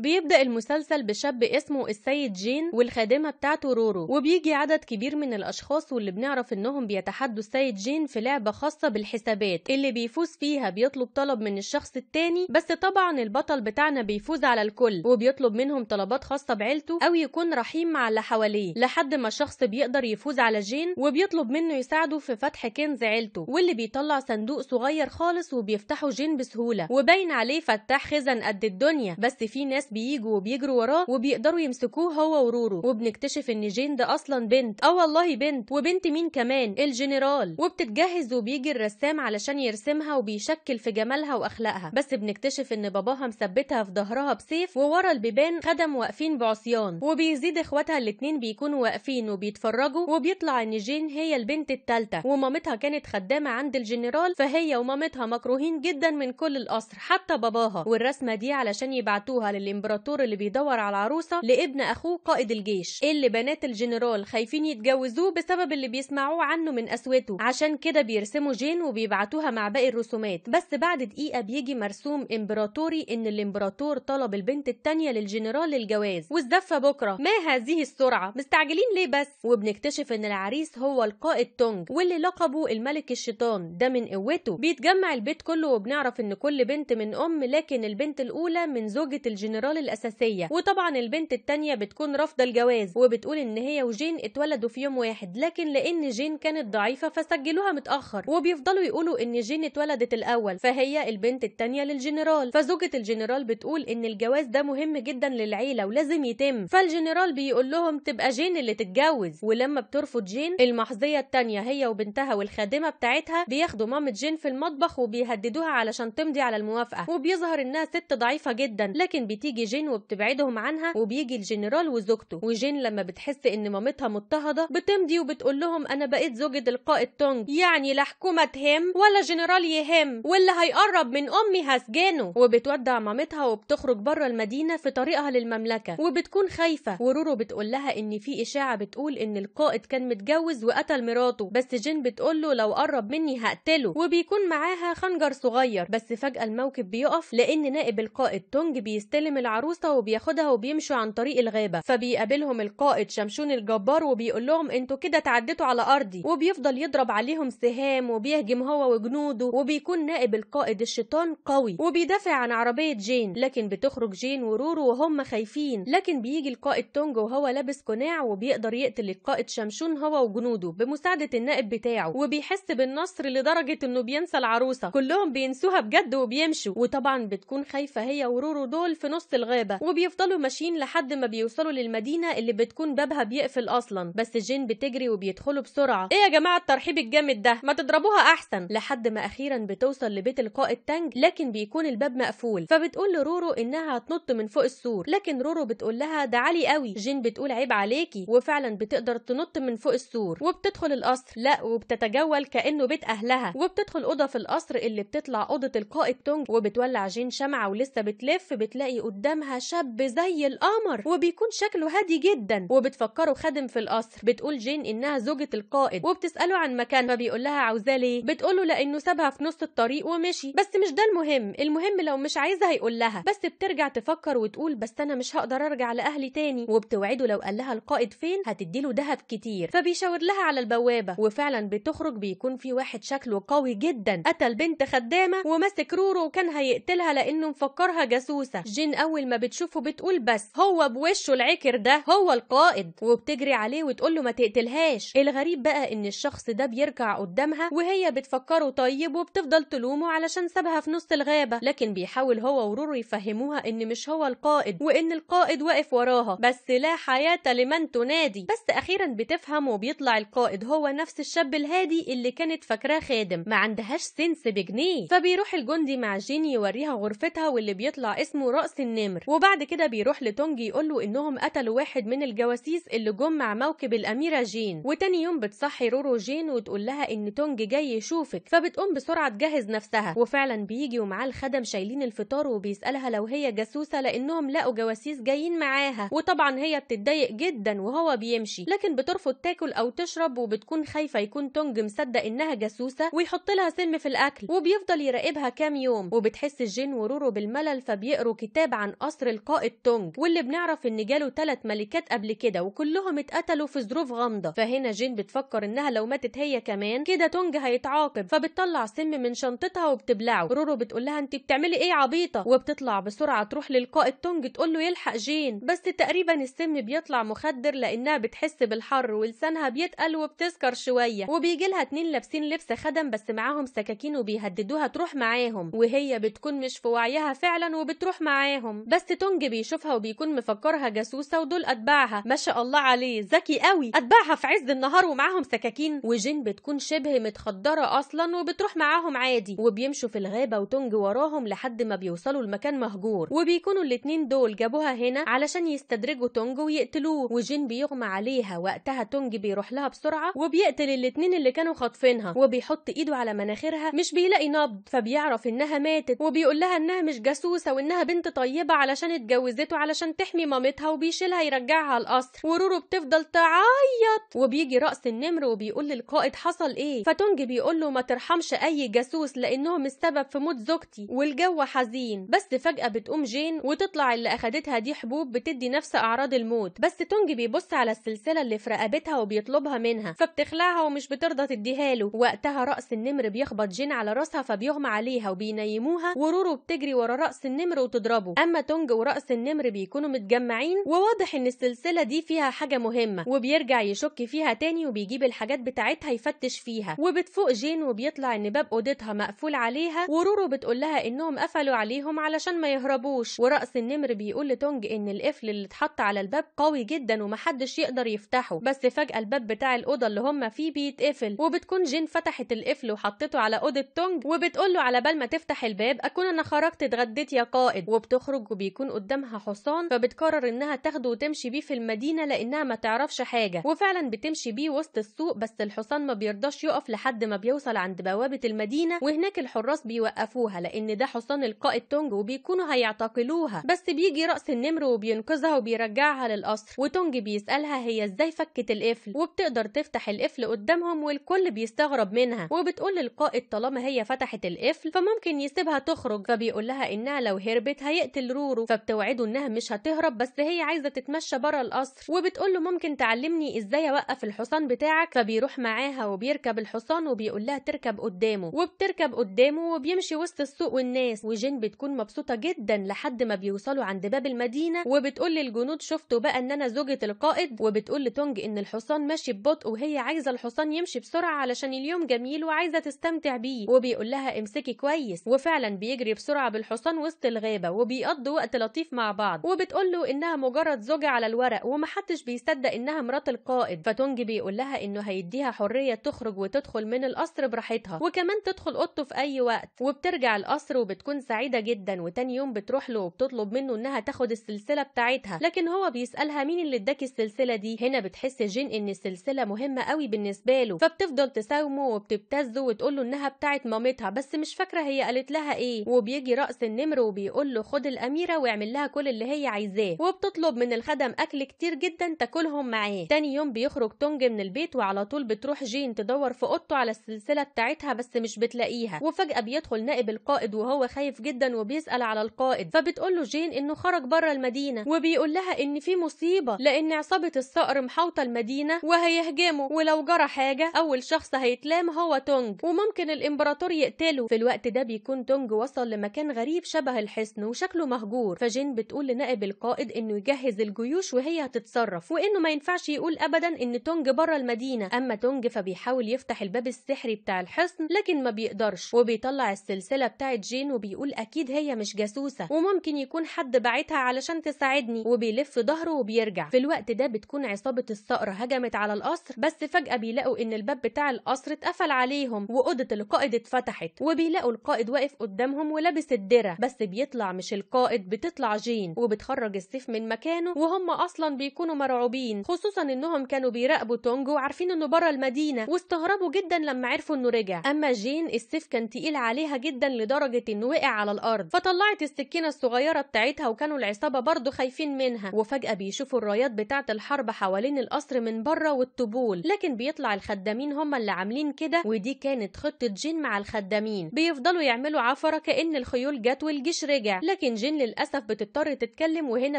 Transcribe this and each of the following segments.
بيبدأ المسلسل بشاب اسمه السيد جين والخادمة بتاعته رورو وبيجي عدد كبير من الأشخاص واللي بنعرف إنهم بيتحدوا السيد جين في لعبة خاصة بالحسابات اللي بيفوز فيها بيطلب طلب من الشخص التاني بس طبعا البطل بتاعنا بيفوز على الكل وبيطلب منهم طلبات خاصة بعيلته أو يكون رحيم مع اللي حواليه لحد ما شخص بيقدر يفوز على جين وبيطلب منه يساعده في فتح كنز عيلته واللي بيطلع صندوق صغير خالص وبيفتحه جين بسهولة وباين عليه فتاح خزن قد الدنيا بس في ناس بيجوا وبيجروا وراه وبيقدروا يمسكوه هو ورورو وبنكتشف ان جين ده اصلا بنت اه والله بنت وبنت مين كمان الجنرال وبتتجهز وبيجي الرسام علشان يرسمها وبيشكل في جمالها واخلاقها بس بنكتشف ان باباها مثبتها في ظهرها بسيف وورا البيبان خدم واقفين بعصيان وبيزيد اخواتها الاتنين بيكونوا واقفين وبيتفرجوا وبيطلع ان جين هي البنت التالتة ومامتها كانت خدامة عند الجنرال فهي ومامتها مكروهين جدا من كل القصر حتى باباها والرسمة دي علشان يبعتوها للإمبراطور الامبراطور اللي بيدور على عروسه لابن اخوه قائد الجيش اللي بنات الجنرال خايفين يتجوزوه بسبب اللي بيسمعوه عنه من اسوته عشان كده بيرسموا جين وبيبعتوها مع باقي الرسومات بس بعد دقيقه بيجي مرسوم امبراطوري ان الامبراطور طلب البنت التانية للجنرال للجواز والزفه بكره ما هذه السرعه مستعجلين ليه بس وبنكتشف ان العريس هو القائد تونج واللي لقبه الملك الشيطان ده من قوته بيتجمع البيت كله وبنعرف ان كل بنت من ام لكن البنت الاولى من زوجة الجنرال الجنرال الاساسيه وطبعا البنت التانية بتكون رافضه الجواز وبتقول ان هي وجين اتولدوا في يوم واحد لكن لان جين كانت ضعيفه فسجلوها متاخر وبيفضلوا يقولوا ان جين اتولدت الاول فهي البنت التانية للجنرال فزوجة الجنرال بتقول ان الجواز ده مهم جدا للعيله ولازم يتم فالجنرال بيقول لهم تبقى جين اللي تتجوز ولما بترفض جين المحظيه التانية هي وبنتها والخادمه بتاعتها بياخدوا مامة جين في المطبخ وبيهددوها علشان تمضي على الموافقه وبيظهر انها ست ضعيفه جدا لكن بتيجي بتيجي جين وبتبعدهم عنها وبيجي الجنرال وزوجته وجين لما بتحس ان مامتها مضطهده بتمضي وبتقول لهم انا بقيت زوجة القائد تونج يعني لا حكومه تهم ولا جنرال يهم واللي هيقرب من امي هسجنه وبتودع مامتها وبتخرج بره المدينه في طريقها للمملكه وبتكون خايفه ورورو بتقول لها ان في اشاعه بتقول ان القائد كان متجوز وقتل مراته بس جين بتقول له لو قرب مني هقتله وبيكون معاها خنجر صغير بس فجاه الموكب بيقف لان نائب القائد تونج بيستلم العروسة وبياخدها وبيمشوا عن طريق الغابة فبيقابلهم القائد شمشون الجبار وبيقول لهم انتوا كده تعديتوا على أرضي وبيفضل يضرب عليهم سهام وبيهجم هو وجنوده وبيكون نائب القائد الشيطان قوي وبيدافع عن عربية جين لكن بتخرج جين ورورو وهم خايفين لكن بيجي القائد تونج وهو لابس قناع وبيقدر يقتل القائد شمشون هو وجنوده بمساعدة النائب بتاعه وبيحس بالنصر لدرجة انه بينسى العروسة كلهم بينسوها بجد وبيمشوا وطبعا بتكون خايفة هي ورورو دول في نص نص الغابه وبيفضلوا ماشيين لحد ما بيوصلوا للمدينه اللي بتكون بابها بيقفل اصلا بس جين بتجري وبيدخلوا بسرعه ايه يا جماعه الترحيب الجامد ده ما تضربوها احسن لحد ما اخيرا بتوصل لبيت القائد تانج لكن بيكون الباب مقفول فبتقول لرورو انها هتنط من فوق السور لكن رورو بتقول لها ده عالي قوي جين بتقول عيب عليكي وفعلا بتقدر تنط من فوق السور وبتدخل القصر لا وبتتجول كانه بيت اهلها وبتدخل اوضه في القصر اللي بتطلع اوضه القائد تونج وبتولع جين شمعه ولسه بتلف بتلاقي قدام قدامها شاب زي القمر وبيكون شكله هادي جدا وبتفكره خادم في القصر بتقول جين انها زوجة القائد وبتسأله عن مكانها بيقول لها عاوزاه ليه بتقوله لانه سابها في نص الطريق ومشي بس مش ده المهم المهم لو مش عايزة هيقول لها بس بترجع تفكر وتقول بس انا مش هقدر ارجع لاهلي تاني وبتوعده لو قال لها القائد فين هتديله دهب كتير فبيشاور لها على البوابة وفعلا بتخرج بيكون في واحد شكله قوي جدا قتل بنت خدامة وماسك رورو وكان هيقتلها لانه مفكرها جاسوسة جين اول ما بتشوفه بتقول بس هو بوشه العكر ده هو القائد وبتجري عليه وتقول له ما تقتلهاش الغريب بقى ان الشخص ده بيركع قدامها وهي بتفكره طيب وبتفضل تلومه علشان سابها في نص الغابه لكن بيحاول هو ورورو يفهموها ان مش هو القائد وان القائد واقف وراها بس لا حياه لمن تنادي بس اخيرا بتفهم وبيطلع القائد هو نفس الشاب الهادي اللي كانت فاكراه خادم ما عندهاش سنس بجنيه فبيروح الجندي مع جيني يوريها غرفتها واللي بيطلع اسمه راس الناس نمر وبعد كده بيروح لتونج يقول له انهم قتلوا واحد من الجواسيس اللي جم مع موكب الاميره جين وتاني يوم بتصحي رورو جين وتقول لها ان تونج جاي يشوفك فبتقوم بسرعه تجهز نفسها وفعلا بيجي ومعاه الخدم شايلين الفطار وبيسالها لو هي جاسوسه لانهم لقوا جواسيس جايين معاها وطبعا هي بتتضايق جدا وهو بيمشي لكن بترفض تاكل او تشرب وبتكون خايفه يكون تونج مصدق انها جاسوسه ويحط لها سم في الاكل وبيفضل يراقبها كام يوم وبتحس الجين ورورو بالملل فبيقروا كتاب عن عن قصر القائد تونج واللي بنعرف ان جاله ثلاث ملكات قبل كده وكلهم اتقتلوا في ظروف غامضه فهنا جين بتفكر انها لو ماتت هي كمان كده تونج هيتعاقب فبتطلع سم من شنطتها وبتبلعه رورو بتقول لها انت بتعملي ايه عبيطه وبتطلع بسرعه تروح للقائد تونج تقول له يلحق جين بس تقريبا السم بيطلع مخدر لانها بتحس بالحر ولسانها بيتقل وبتسكر شويه وبيجي لها اتنين لابسين لبس خدم بس معاهم سكاكين وبيهددوها تروح معاهم وهي بتكون مش في وعيها فعلا وبتروح معاهم معاهم بس تونج بيشوفها وبيكون مفكرها جاسوسه ودول اتباعها ما شاء الله عليه ذكي قوي اتباعها في عز النهار ومعاهم سكاكين وجين بتكون شبه متخدره اصلا وبتروح معاهم عادي وبيمشوا في الغابه وتونج وراهم لحد ما بيوصلوا لمكان مهجور وبيكونوا الاتنين دول جابوها هنا علشان يستدرجوا تونج ويقتلوه وجين بيغمى عليها وقتها تونج بيروح لها بسرعه وبيقتل الاتنين اللي كانوا خاطفينها وبيحط ايده على مناخيرها مش بيلاقي نبض فبيعرف انها ماتت وبيقول لها انها مش جاسوسه وانها بنت طيبه طيبة علشان اتجوزته علشان تحمي مامتها وبيشيلها يرجعها القصر ورورو بتفضل تعيط وبيجي رأس النمر وبيقول للقائد حصل ايه فتونج بيقول له ما ترحمش اي جاسوس لانهم السبب في موت زوجتي والجو حزين بس فجأة بتقوم جين وتطلع اللي اخدتها دي حبوب بتدي نفس اعراض الموت بس تونج بيبص على السلسلة اللي في رقبتها وبيطلبها منها فبتخلعها ومش بترضى تديها له وقتها رأس النمر بيخبط جين على راسها فبيغمى عليها وبينيموها ورورو بتجري ورا رأس النمر وتضربه لما تونج ورأس النمر بيكونوا متجمعين وواضح ان السلسلة دي فيها حاجة مهمة وبيرجع يشك فيها تاني وبيجيب الحاجات بتاعتها يفتش فيها وبتفوق جين وبيطلع ان باب اوضتها مقفول عليها ورورو بتقول لها انهم قفلوا عليهم علشان ما يهربوش ورأس النمر بيقول لتونج ان القفل اللي اتحط على الباب قوي جدا ومحدش يقدر يفتحه بس فجأة الباب بتاع الأوضة اللي هم فيه بيتقفل وبتكون جين فتحت القفل وحطته على أوضة تونج وبتقول له على بال ما تفتح الباب أكون أنا خرجت اتغديت يا قائد وبتخرج بتخرج وبيكون قدامها حصان فبتقرر انها تاخده وتمشي بيه في المدينه لانها ما تعرفش حاجه وفعلا بتمشي بيه وسط السوق بس الحصان ما بيرضاش يقف لحد ما بيوصل عند بوابه المدينه وهناك الحراس بيوقفوها لان ده حصان القائد تونج وبيكونوا هيعتقلوها بس بيجي راس النمر وبينقذها وبيرجعها للقصر وتونج بيسالها هي ازاي فكت القفل وبتقدر تفتح القفل قدامهم والكل بيستغرب منها وبتقول للقائد طالما هي فتحت القفل فممكن يسيبها تخرج فبيقول لها انها لو هربت هيقتل لرورو فبتوعده انها مش هتهرب بس هي عايزه تتمشى بره القصر وبتقول له ممكن تعلمني ازاي اوقف الحصان بتاعك فبيروح معاها وبيركب الحصان وبيقول لها تركب قدامه وبتركب قدامه وبيمشي وسط السوق والناس وجين بتكون مبسوطه جدا لحد ما بيوصلوا عند باب المدينه وبتقول للجنود شفتوا بقى ان انا زوجة القائد وبتقول لتونج ان الحصان ماشي ببطء وهي عايزه الحصان يمشي بسرعه علشان اليوم جميل وعايزه تستمتع بيه وبيقول لها امسكي كويس وفعلا بيجري بسرعه بالحصان وسط الغابه وبيقضي بيقضوا وقت لطيف مع بعض وبتقول له انها مجرد زوجة على الورق ومحدش بيصدق انها مرات القائد فتونج بيقول لها انه هيديها حرية تخرج وتدخل من القصر براحتها وكمان تدخل اوضته في اي وقت وبترجع القصر وبتكون سعيدة جدا وتاني يوم بتروح له وبتطلب منه انها تاخد السلسلة بتاعتها لكن هو بيسألها مين اللي اداك السلسلة دي هنا بتحس جين ان السلسلة مهمة قوي بالنسبة له فبتفضل تساومه وبتبتزه وتقول له انها بتاعت مامتها بس مش فاكرة هي قالت لها ايه وبيجي رأس النمر وبيقول له خد الأمين الأميرة ويعمل لها كل اللي هي عايزاه وبتطلب من الخدم أكل كتير جدا تاكلهم معاه تاني يوم بيخرج تونج من البيت وعلى طول بتروح جين تدور في أوضته على السلسلة بتاعتها بس مش بتلاقيها وفجأة بيدخل نائب القائد وهو خايف جدا وبيسأل على القائد فبتقول له جين إنه خرج بره المدينة وبيقول لها إن في مصيبة لأن عصابة الصقر محاوطة المدينة وهيهجمه ولو جرى حاجة أول شخص هيتلام هو تونج وممكن الإمبراطور يقتله في الوقت ده بيكون تونج وصل لمكان غريب شبه الحصن وشكله مهجور فجين بتقول لنائب القائد انه يجهز الجيوش وهي هتتصرف وانه ما ينفعش يقول ابدا ان تونج بره المدينه اما تونج فبيحاول يفتح الباب السحري بتاع الحصن لكن ما بيقدرش وبيطلع السلسله بتاعه جين وبيقول اكيد هي مش جاسوسه وممكن يكون حد بعتها علشان تساعدني وبيلف ظهره وبيرجع في الوقت ده بتكون عصابه الصقر هجمت على القصر بس فجاه بيلاقوا ان الباب بتاع القصر اتقفل عليهم واوضه القائد اتفتحت وبيلاقوا القائد واقف قدامهم ولابس الدره بس بيطلع مش القائد الحوائط بتطلع جين وبتخرج السيف من مكانه وهم اصلا بيكونوا مرعوبين خصوصا انهم كانوا بيراقبوا تونج وعارفين انه بره المدينه واستغربوا جدا لما عرفوا انه رجع اما جين السيف كان تقيل عليها جدا لدرجه انه وقع على الارض فطلعت السكينه الصغيره بتاعتها وكانوا العصابه برضه خايفين منها وفجاه بيشوفوا الرايات بتاعه الحرب حوالين القصر من بره والطبول لكن بيطلع الخدامين هم اللي عاملين كده ودي كانت خطه جين مع الخدامين بيفضلوا يعملوا عفره كان الخيول جت والجيش رجع لكن جين جين للأسف بتضطر تتكلم وهنا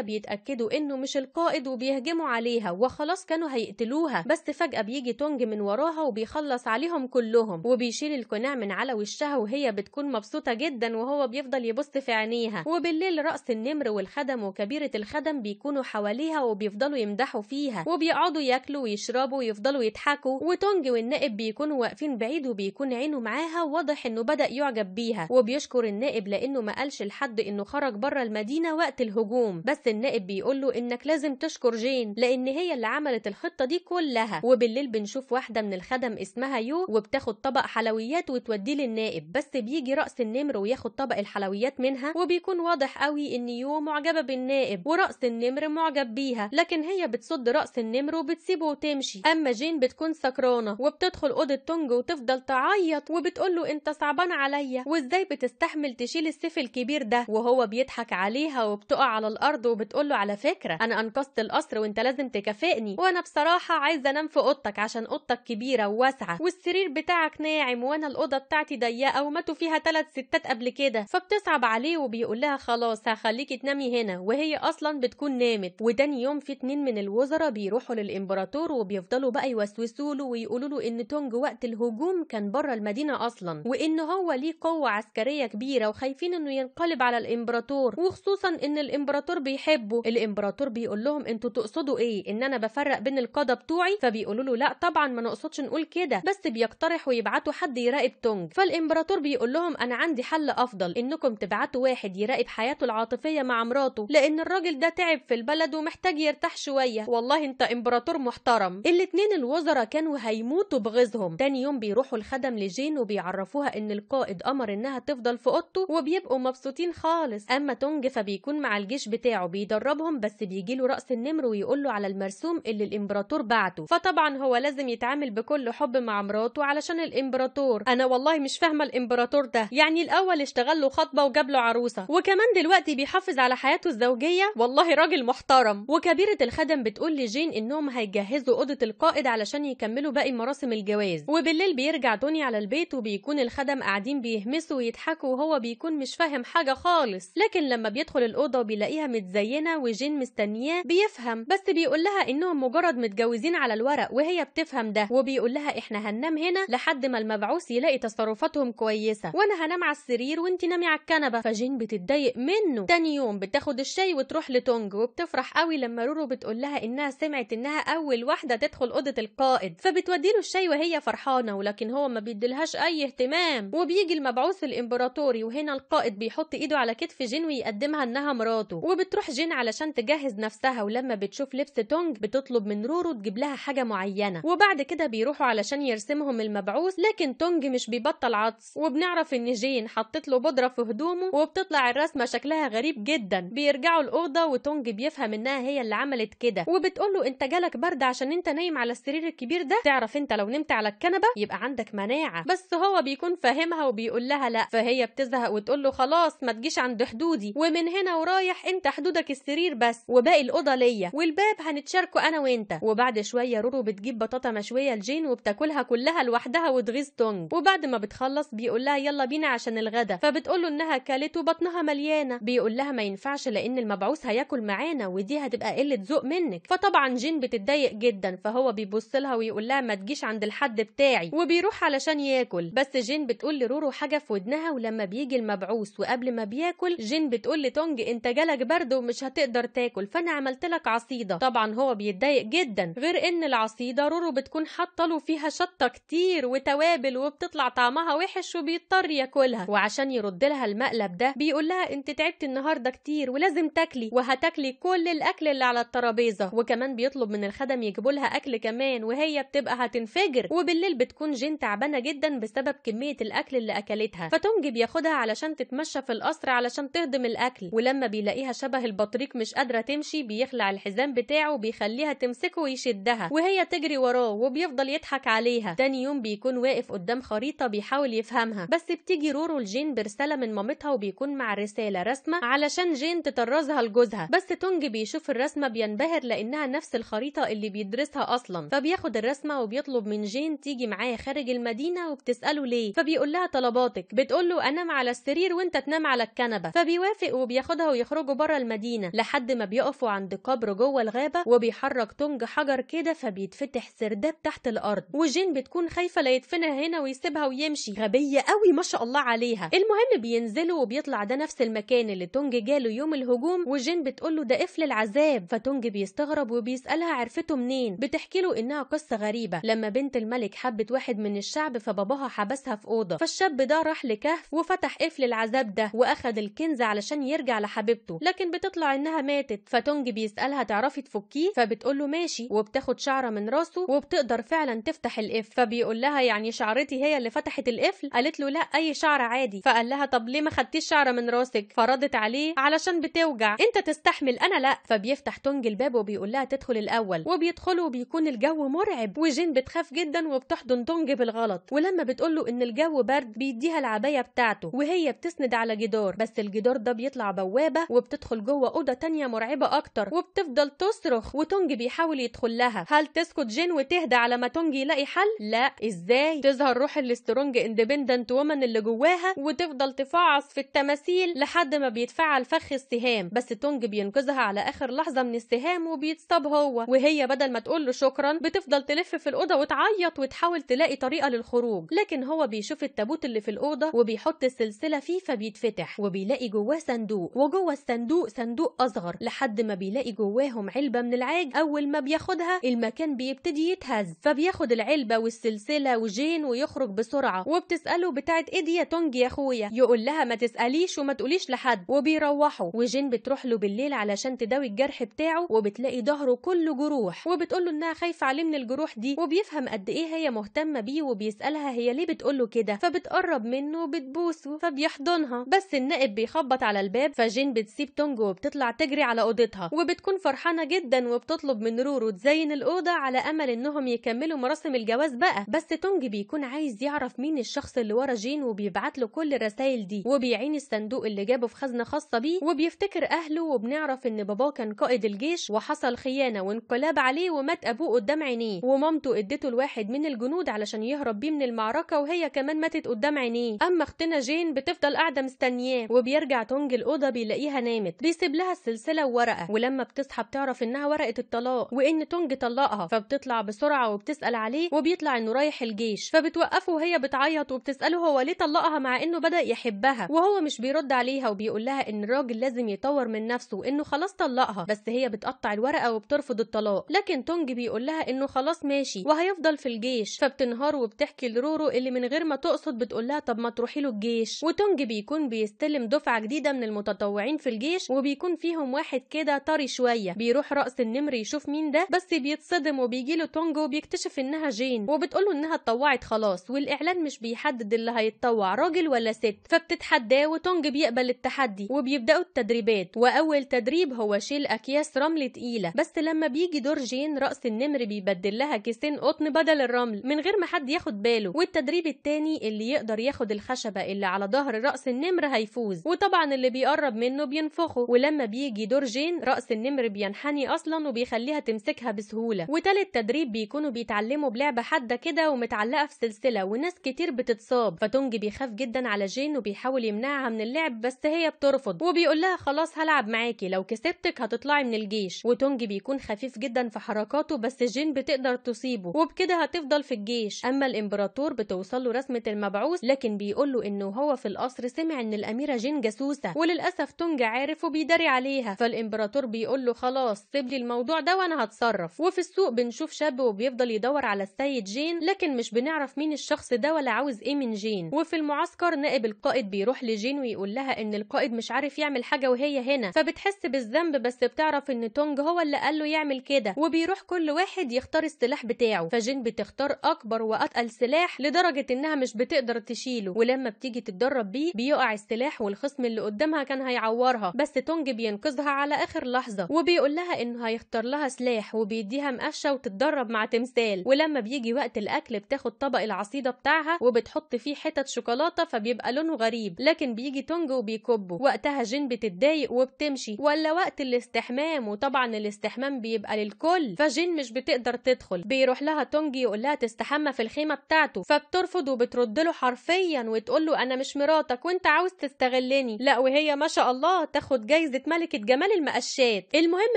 بيتأكدوا إنه مش القائد وبيهجموا عليها وخلاص كانوا هيقتلوها بس فجأة بيجي تونج من وراها وبيخلص عليهم كلهم وبيشيل القناع من على وشها وهي بتكون مبسوطة جدا وهو بيفضل يبص في عينيها وبالليل رأس النمر والخدم وكبيرة الخدم بيكونوا حواليها وبيفضلوا يمدحوا فيها وبيقعدوا ياكلوا ويشربوا ويفضلوا يضحكوا وتونج والنائب بيكونوا واقفين بعيد وبيكون عينه معاها واضح إنه بدأ يعجب بيها وبيشكر النائب لأنه ما قالش لحد إنه خرج بره المدينه وقت الهجوم بس النائب بيقول له انك لازم تشكر جين لان هي اللي عملت الخطه دي كلها وبالليل بنشوف واحده من الخدم اسمها يو وبتاخد طبق حلويات وتوديه للنائب بس بيجي راس النمر وياخد طبق الحلويات منها وبيكون واضح قوي ان يو معجبه بالنائب وراس النمر معجب بيها لكن هي بتصد راس النمر وبتسيبه وتمشي اما جين بتكون سكرانه وبتدخل اوضه تونج وتفضل تعيط وبتقول له انت صعبان عليا وازاي بتستحمل تشيل السيف الكبير ده وهو بيضحك بتضحك عليها وبتقع على الارض وبتقول له على فكره انا انقذت القصر وانت لازم تكافئني وانا بصراحه عايزه انام في اوضتك عشان اوضتك كبيره وواسعه والسرير بتاعك ناعم وانا الاوضه بتاعتي ضيقه وماتوا فيها ثلاث ستات قبل كده فبتصعب عليه وبيقول لها خلاص هخليكي تنامي هنا وهي اصلا بتكون نامت وتاني يوم في اتنين من الوزراء بيروحوا للامبراطور وبيفضلوا بقى يوسوسوا له ويقولوا له ان تونج وقت الهجوم كان بره المدينه اصلا وان هو ليه قوه عسكريه كبيره وخايفين انه ينقلب على الامبراطور الامبراطور وخصوصا ان الامبراطور بيحبه الامبراطور بيقول لهم انتوا تقصدوا ايه ان انا بفرق بين القاده بتوعي فبيقولوا له لا طبعا ما نقصدش نقول كده بس بيقترحوا يبعتوا حد يراقب تونج فالامبراطور بيقول لهم انا عندي حل افضل انكم تبعتوا واحد يراقب حياته العاطفيه مع مراته لان الراجل ده تعب في البلد ومحتاج يرتاح شويه والله انت امبراطور محترم الاتنين الوزراء كانوا هيموتوا بغيظهم تاني يوم بيروحوا الخدم لجين وبيعرفوها ان القائد امر انها تفضل في اوضته وبيبقوا مبسوطين خالص اما تونج فبيكون مع الجيش بتاعه بيدربهم بس بيجي له راس النمر ويقول له على المرسوم اللي الامبراطور بعته فطبعا هو لازم يتعامل بكل حب مع مراته علشان الامبراطور انا والله مش فاهمه الامبراطور ده يعني الاول اشتغل له خطبه وجاب له عروسه وكمان دلوقتي بيحافظ على حياته الزوجيه والله راجل محترم وكبيره الخدم بتقول لجين انهم هيجهزوا اوضه القائد علشان يكملوا باقي مراسم الجواز وبالليل بيرجع توني على البيت وبيكون الخدم قاعدين بيهمسوا ويضحكوا وهو بيكون مش فاهم حاجه خالص لكن لكن لما بيدخل الأوضة وبيلاقيها متزينة وجين مستنياه بيفهم بس بيقول لها إنهم مجرد متجوزين على الورق وهي بتفهم ده وبيقول لها إحنا هننام هنا لحد ما المبعوث يلاقي تصرفاتهم كويسة وأنا هنام على السرير وأنت نامي على الكنبة فجين بتتضايق منه تاني يوم بتاخد الشاي وتروح لتونج وبتفرح قوي لما رورو بتقول لها إنها سمعت إنها أول واحدة تدخل أوضة القائد فبتوديله الشاي وهي فرحانة ولكن هو ما بيديلهاش أي اهتمام وبيجي المبعوث الإمبراطوري وهنا القائد بيحط إيده على كتف جين ناوي يقدمها انها مراته وبتروح جين علشان تجهز نفسها ولما بتشوف لبس تونج بتطلب من رورو تجيب لها حاجه معينه وبعد كده بيروحوا علشان يرسمهم المبعوث لكن تونج مش بيبطل عطس وبنعرف ان جين حطت له بودره في هدومه وبتطلع الرسمه شكلها غريب جدا بيرجعوا الاوضه وتونج بيفهم انها هي اللي عملت كده وبتقول له انت جالك برد عشان انت نايم على السرير الكبير ده تعرف انت لو نمت على الكنبه يبقى عندك مناعه بس هو بيكون فاهمها وبيقول لها لا فهي بتزهق وتقول له خلاص ما تجيش عند حدودي حدودي ومن هنا ورايح انت حدودك السرير بس وباقي الاوضه ليا والباب هنتشاركه انا وانت وبعد شويه رورو بتجيب بطاطا مشويه لجين وبتاكلها كلها لوحدها وتغيظ تونج وبعد ما بتخلص بيقول لها يلا بينا عشان الغدا فبتقول له انها كلت وبطنها مليانه بيقول لها ما ينفعش لان المبعوث هياكل معانا ودي هتبقى قله ذوق منك فطبعا جين بتتضايق جدا فهو بيبص لها ويقول لها ما تجيش عند الحد بتاعي وبيروح علشان ياكل بس جين بتقول لرورو حاجه في ودنها ولما بيجي المبعوث وقبل ما بياكل جين وبعدين بتقول لتونج انت جالك برد ومش هتقدر تاكل فانا عملت لك عصيده طبعا هو بيتضايق جدا غير ان العصيده رورو بتكون حاطه له فيها شطه كتير وتوابل وبتطلع طعمها وحش وبيضطر ياكلها وعشان يرد لها المقلب ده بيقول لها انت تعبت النهارده كتير ولازم تاكلي وهتاكلي كل الاكل اللي على الترابيزه وكمان بيطلب من الخدم يجيبوا لها اكل كمان وهي بتبقى هتنفجر وبالليل بتكون جين تعبانه جدا بسبب كميه الاكل اللي اكلتها فتونج بياخدها علشان تتمشى في القصر علشان تهدى بتقدم الاكل ولما بيلاقيها شبه البطريق مش قادره تمشي بيخلع الحزام بتاعه وبيخليها تمسكه ويشدها وهي تجري وراه وبيفضل يضحك عليها تاني يوم بيكون واقف قدام خريطه بيحاول يفهمها بس بتيجي رورو لجين برساله من مامتها وبيكون مع الرساله رسمه علشان جين تطرزها لجوزها بس تونج بيشوف الرسمه بينبهر لانها نفس الخريطه اللي بيدرسها اصلا فبياخد الرسمه وبيطلب من جين تيجي معاه خارج المدينه وبتساله ليه فبيقول لها طلباتك بتقول له انام على السرير وانت تنام على الكنبه فبي بيوافق وبياخدها ويخرجوا بره المدينه لحد ما بيقفوا عند قبر جوه الغابه وبيحرك تونج حجر كده فبيتفتح سرداب تحت الارض وجين بتكون خايفه لا يدفنها هنا ويسيبها ويمشي غبيه قوي ما شاء الله عليها المهم بينزلوا وبيطلع ده نفس المكان اللي تونج جاله يوم الهجوم وجين بتقول له ده قفل العذاب فتونج بيستغرب وبيسالها عرفته منين بتحكي له انها قصه غريبه لما بنت الملك حبت واحد من الشعب فباباها حبسها في اوضه فالشاب ده راح لكهف وفتح قفل العذاب ده واخد الكنز علشان يرجع لحبيبته لكن بتطلع انها ماتت فتونج بيسالها تعرفي تفكيه فبتقول له ماشي وبتاخد شعره من راسه وبتقدر فعلا تفتح القفل فبيقول لها يعني شعرتي هي اللي فتحت القفل قالت له لا اي شعره عادي فقال لها طب ليه ما خدتيش شعره من راسك فردت عليه علشان بتوجع انت تستحمل انا لا فبيفتح تونج الباب وبيقول لها تدخل الاول وبيدخلوا وبيكون الجو مرعب وجين بتخاف جدا وبتحضن تونج بالغلط ولما بتقول له ان الجو برد بيديها العبايه بتاعته وهي بتسند على جدار بس الجدار الصوت ده بيطلع بوابه وبتدخل جوه اوضه تانية مرعبه اكتر وبتفضل تصرخ وتونج بيحاول يدخل لها هل تسكت جين وتهدى على ما تونج يلاقي حل لا ازاي تظهر روح الاسترونج اندبندنت وومن اللي جواها وتفضل تفعص في التماثيل لحد ما بيتفعل فخ السهام بس تونج بينقذها على اخر لحظه من السهام وبيتصاب هو وهي بدل ما تقول له شكرا بتفضل تلف في الاوضه وتعيط وتحاول تلاقي طريقه للخروج لكن هو بيشوف التابوت اللي في الاوضه وبيحط السلسله فيه فبيتفتح وبيلاقي جواه صندوق وجوه الصندوق صندوق اصغر لحد ما بيلاقي جواهم علبه من العاج اول ما بياخدها المكان بيبتدي يتهز فبياخد العلبه والسلسله وجين ويخرج بسرعه وبتساله بتاعت ايه دي يا تونج يا اخويا يقول لها ما تساليش وما تقوليش لحد وبيروحوا وجين بتروح له بالليل علشان تداوي الجرح بتاعه وبتلاقي ظهره كله جروح وبتقول له انها خايفه عليه من الجروح دي وبيفهم قد ايه هي مهتمه بيه وبيسالها هي ليه بتقول له كده فبتقرب منه وبتبوسه فبيحضنها بس النائب بيخبط خبط على الباب فجين بتسيب تونجو وبتطلع تجري على اوضتها وبتكون فرحانه جدا وبتطلب من رورو تزين الاوضه على امل انهم يكملوا مراسم الجواز بقى بس تونج بيكون عايز يعرف مين الشخص اللي ورا جين وبيبعت له كل الرسائل دي وبيعين الصندوق اللي جابه في خزنه خاصه بيه وبيفتكر اهله وبنعرف ان باباه كان قائد الجيش وحصل خيانه وانقلاب عليه ومات ابوه قدام عينيه ومامته ادته لواحد من الجنود علشان يهرب بيه من المعركه وهي كمان ماتت قدام عينيه اما اختنا جين بتفضل قاعده مستنياه وبيرجع تونج الاوضه بيلاقيها نامت بيسيب لها السلسله وورقه ولما بتصحى بتعرف انها ورقه الطلاق وان تونج طلقها فبتطلع بسرعه وبتسال عليه وبيطلع انه رايح الجيش فبتوقفه وهي بتعيط وبتساله هو ليه طلقها مع انه بدا يحبها وهو مش بيرد عليها وبيقول لها ان الراجل لازم يطور من نفسه وانه خلاص طلقها بس هي بتقطع الورقه وبترفض الطلاق لكن تونج بيقول لها انه خلاص ماشي وهيفضل في الجيش فبتنهار وبتحكي لرورو اللي من غير ما تقصد بتقول لها طب ما تروحي له الجيش وتونج بيكون بيستلم دفعه عديدة من المتطوعين في الجيش وبيكون فيهم واحد كده طري شوية بيروح رأس النمر يشوف مين ده بس بيتصدم وبيجيله تونجو بيكتشف انها جين وبتقوله انها اتطوعت خلاص والاعلان مش بيحدد اللي هيتطوع راجل ولا ست فبتتحداه وتونج بيقبل التحدي وبيبداوا التدريبات واول تدريب هو شيل اكياس رمل تقيله بس لما بيجي دور جين راس النمر بيبدل لها كيسين قطن بدل الرمل من غير ما حد ياخد باله والتدريب التاني اللي يقدر ياخد الخشبه اللي على ظهر راس النمر هيفوز وطبعا اللي بيقرب منه بينفخه ولما بيجي دور جين رأس النمر بينحني أصلا وبيخليها تمسكها بسهولة وتالت تدريب بيكونوا بيتعلموا بلعبة حادة كده ومتعلقة في سلسلة وناس كتير بتتصاب فتونج بيخاف جدا على جين وبيحاول يمنعها من اللعب بس هي بترفض وبيقول لها خلاص هلعب معاكي لو كسبتك هتطلعي من الجيش وتونج بيكون خفيف جدا في حركاته بس جين بتقدر تصيبه وبكده هتفضل في الجيش أما الإمبراطور بتوصل له رسمة المبعوث لكن بيقول له إنه هو في القصر سمع إن الأميرة جين جاسوس عروسه وللاسف تونج عارف وبيداري عليها فالامبراطور بيقول له خلاص سيب لي الموضوع ده وانا هتصرف وفي السوق بنشوف شاب وبيفضل يدور على السيد جين لكن مش بنعرف مين الشخص ده ولا عاوز ايه من جين وفي المعسكر نائب القائد بيروح لجين ويقول لها ان القائد مش عارف يعمل حاجه وهي هنا فبتحس بالذنب بس بتعرف ان تونج هو اللي قال له يعمل كده وبيروح كل واحد يختار السلاح بتاعه فجين بتختار اكبر واتقل سلاح لدرجه انها مش بتقدر تشيله ولما بتيجي تتدرب بيه بيقع السلاح والخصم اللي اللي قدامها كان هيعورها بس تونج بينقذها على اخر لحظه وبيقول لها انه هيختار لها سلاح وبيديها مقشه وتتدرب مع تمثال ولما بيجي وقت الاكل بتاخد طبق العصيده بتاعها وبتحط فيه حتت شوكولاته فبيبقى لونه غريب لكن بيجي تونج وبيكبه وقتها جين بتتضايق وبتمشي ولا وقت الاستحمام وطبعا الاستحمام بيبقى للكل فجين مش بتقدر تدخل بيروح لها تونج يقول لها تستحمى في الخيمه بتاعته فبترفض وبترد له حرفيا وتقول له انا مش مراتك وانت عاوز تستغلني لا لا وهي ما شاء الله تاخد جايزة ملكة جمال المقشات المهم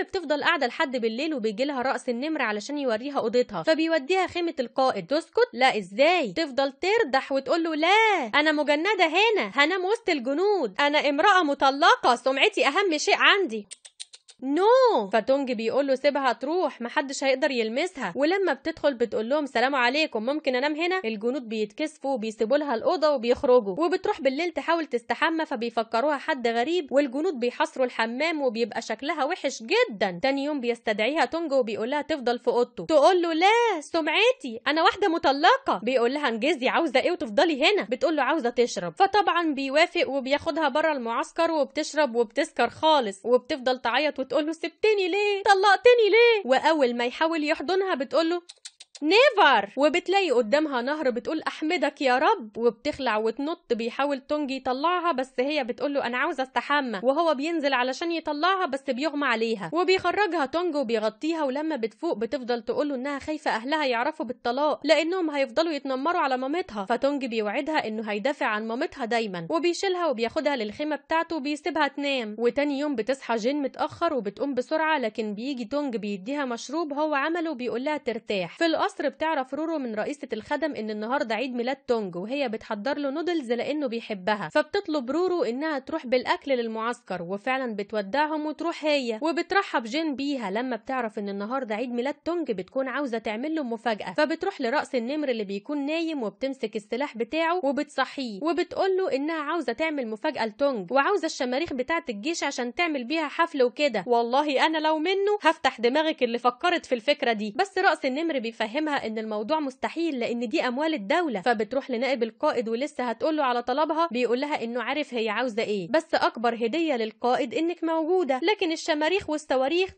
بتفضل قاعدة لحد بالليل وبيجي لها رأس النمر علشان يوريها أوضتها فبيوديها خيمة القائد تسكت لا إزاي تفضل تردح وتقول له لا أنا مجندة هنا هنام وسط الجنود أنا امرأة مطلقة سمعتي أهم شيء عندي نو فتونج بيقول له سيبها تروح محدش هيقدر يلمسها ولما بتدخل بتقول لهم سلام عليكم ممكن انام هنا الجنود بيتكسفوا وبيسيبوا لها الاوضه وبيخرجوا وبتروح بالليل تحاول تستحمى فبيفكروها حد غريب والجنود بيحاصروا الحمام وبيبقى شكلها وحش جدا تاني يوم بيستدعيها تونج وبيقول لها تفضل في اوضته تقول له لا سمعتي انا واحده مطلقه بيقول لها انجزي عاوزه ايه وتفضلي هنا بتقول له عاوزه تشرب فطبعا بيوافق وبياخدها بره المعسكر وبتشرب وبتسكر خالص وبتفضل تعيط وبتقول له سبتني ليه طلقتني ليه واول ما يحاول يحضنها بتقول له نيفر وبتلاقي قدامها نهر بتقول احمدك يا رب وبتخلع وتنط بيحاول تونجي يطلعها بس هي بتقول له انا عاوزه استحمى وهو بينزل علشان يطلعها بس بيغمى عليها وبيخرجها تونج وبيغطيها ولما بتفوق بتفضل تقول له انها خايفه اهلها يعرفوا بالطلاق لانهم هيفضلوا يتنمروا على مامتها فتونج بيوعدها انه هيدافع عن مامتها دايما وبيشيلها وبياخدها للخيمه بتاعته وبيسيبها تنام وتاني يوم بتصحى جين متاخر وبتقوم بسرعه لكن بيجي تونج بيديها مشروب هو عمله وبيقول لها ترتاح في القصر بتعرف رورو من رئيسة الخدم إن النهاردة عيد ميلاد تونج وهي بتحضر له نودلز لأنه بيحبها فبتطلب رورو إنها تروح بالأكل للمعسكر وفعلا بتودعهم وتروح هي وبترحب جين بيها لما بتعرف إن النهاردة عيد ميلاد تونج بتكون عاوزة تعمل له مفاجأة فبتروح لرأس النمر اللي بيكون نايم وبتمسك السلاح بتاعه وبتصحيه وبتقول له إنها عاوزة تعمل مفاجأة لتونج وعاوزة الشماريخ بتاعة الجيش عشان تعمل بيها حفل وكده والله أنا لو منه هفتح دماغك اللي فكرت في الفكرة دي بس رأس النمر بيفهم تفهمها ان الموضوع مستحيل لان دي اموال الدوله فبتروح لنائب القائد ولسه هتقول على طلبها بيقول لها انه عارف هي عاوزه ايه بس اكبر هديه للقائد انك موجوده لكن الشماريخ والصواريخ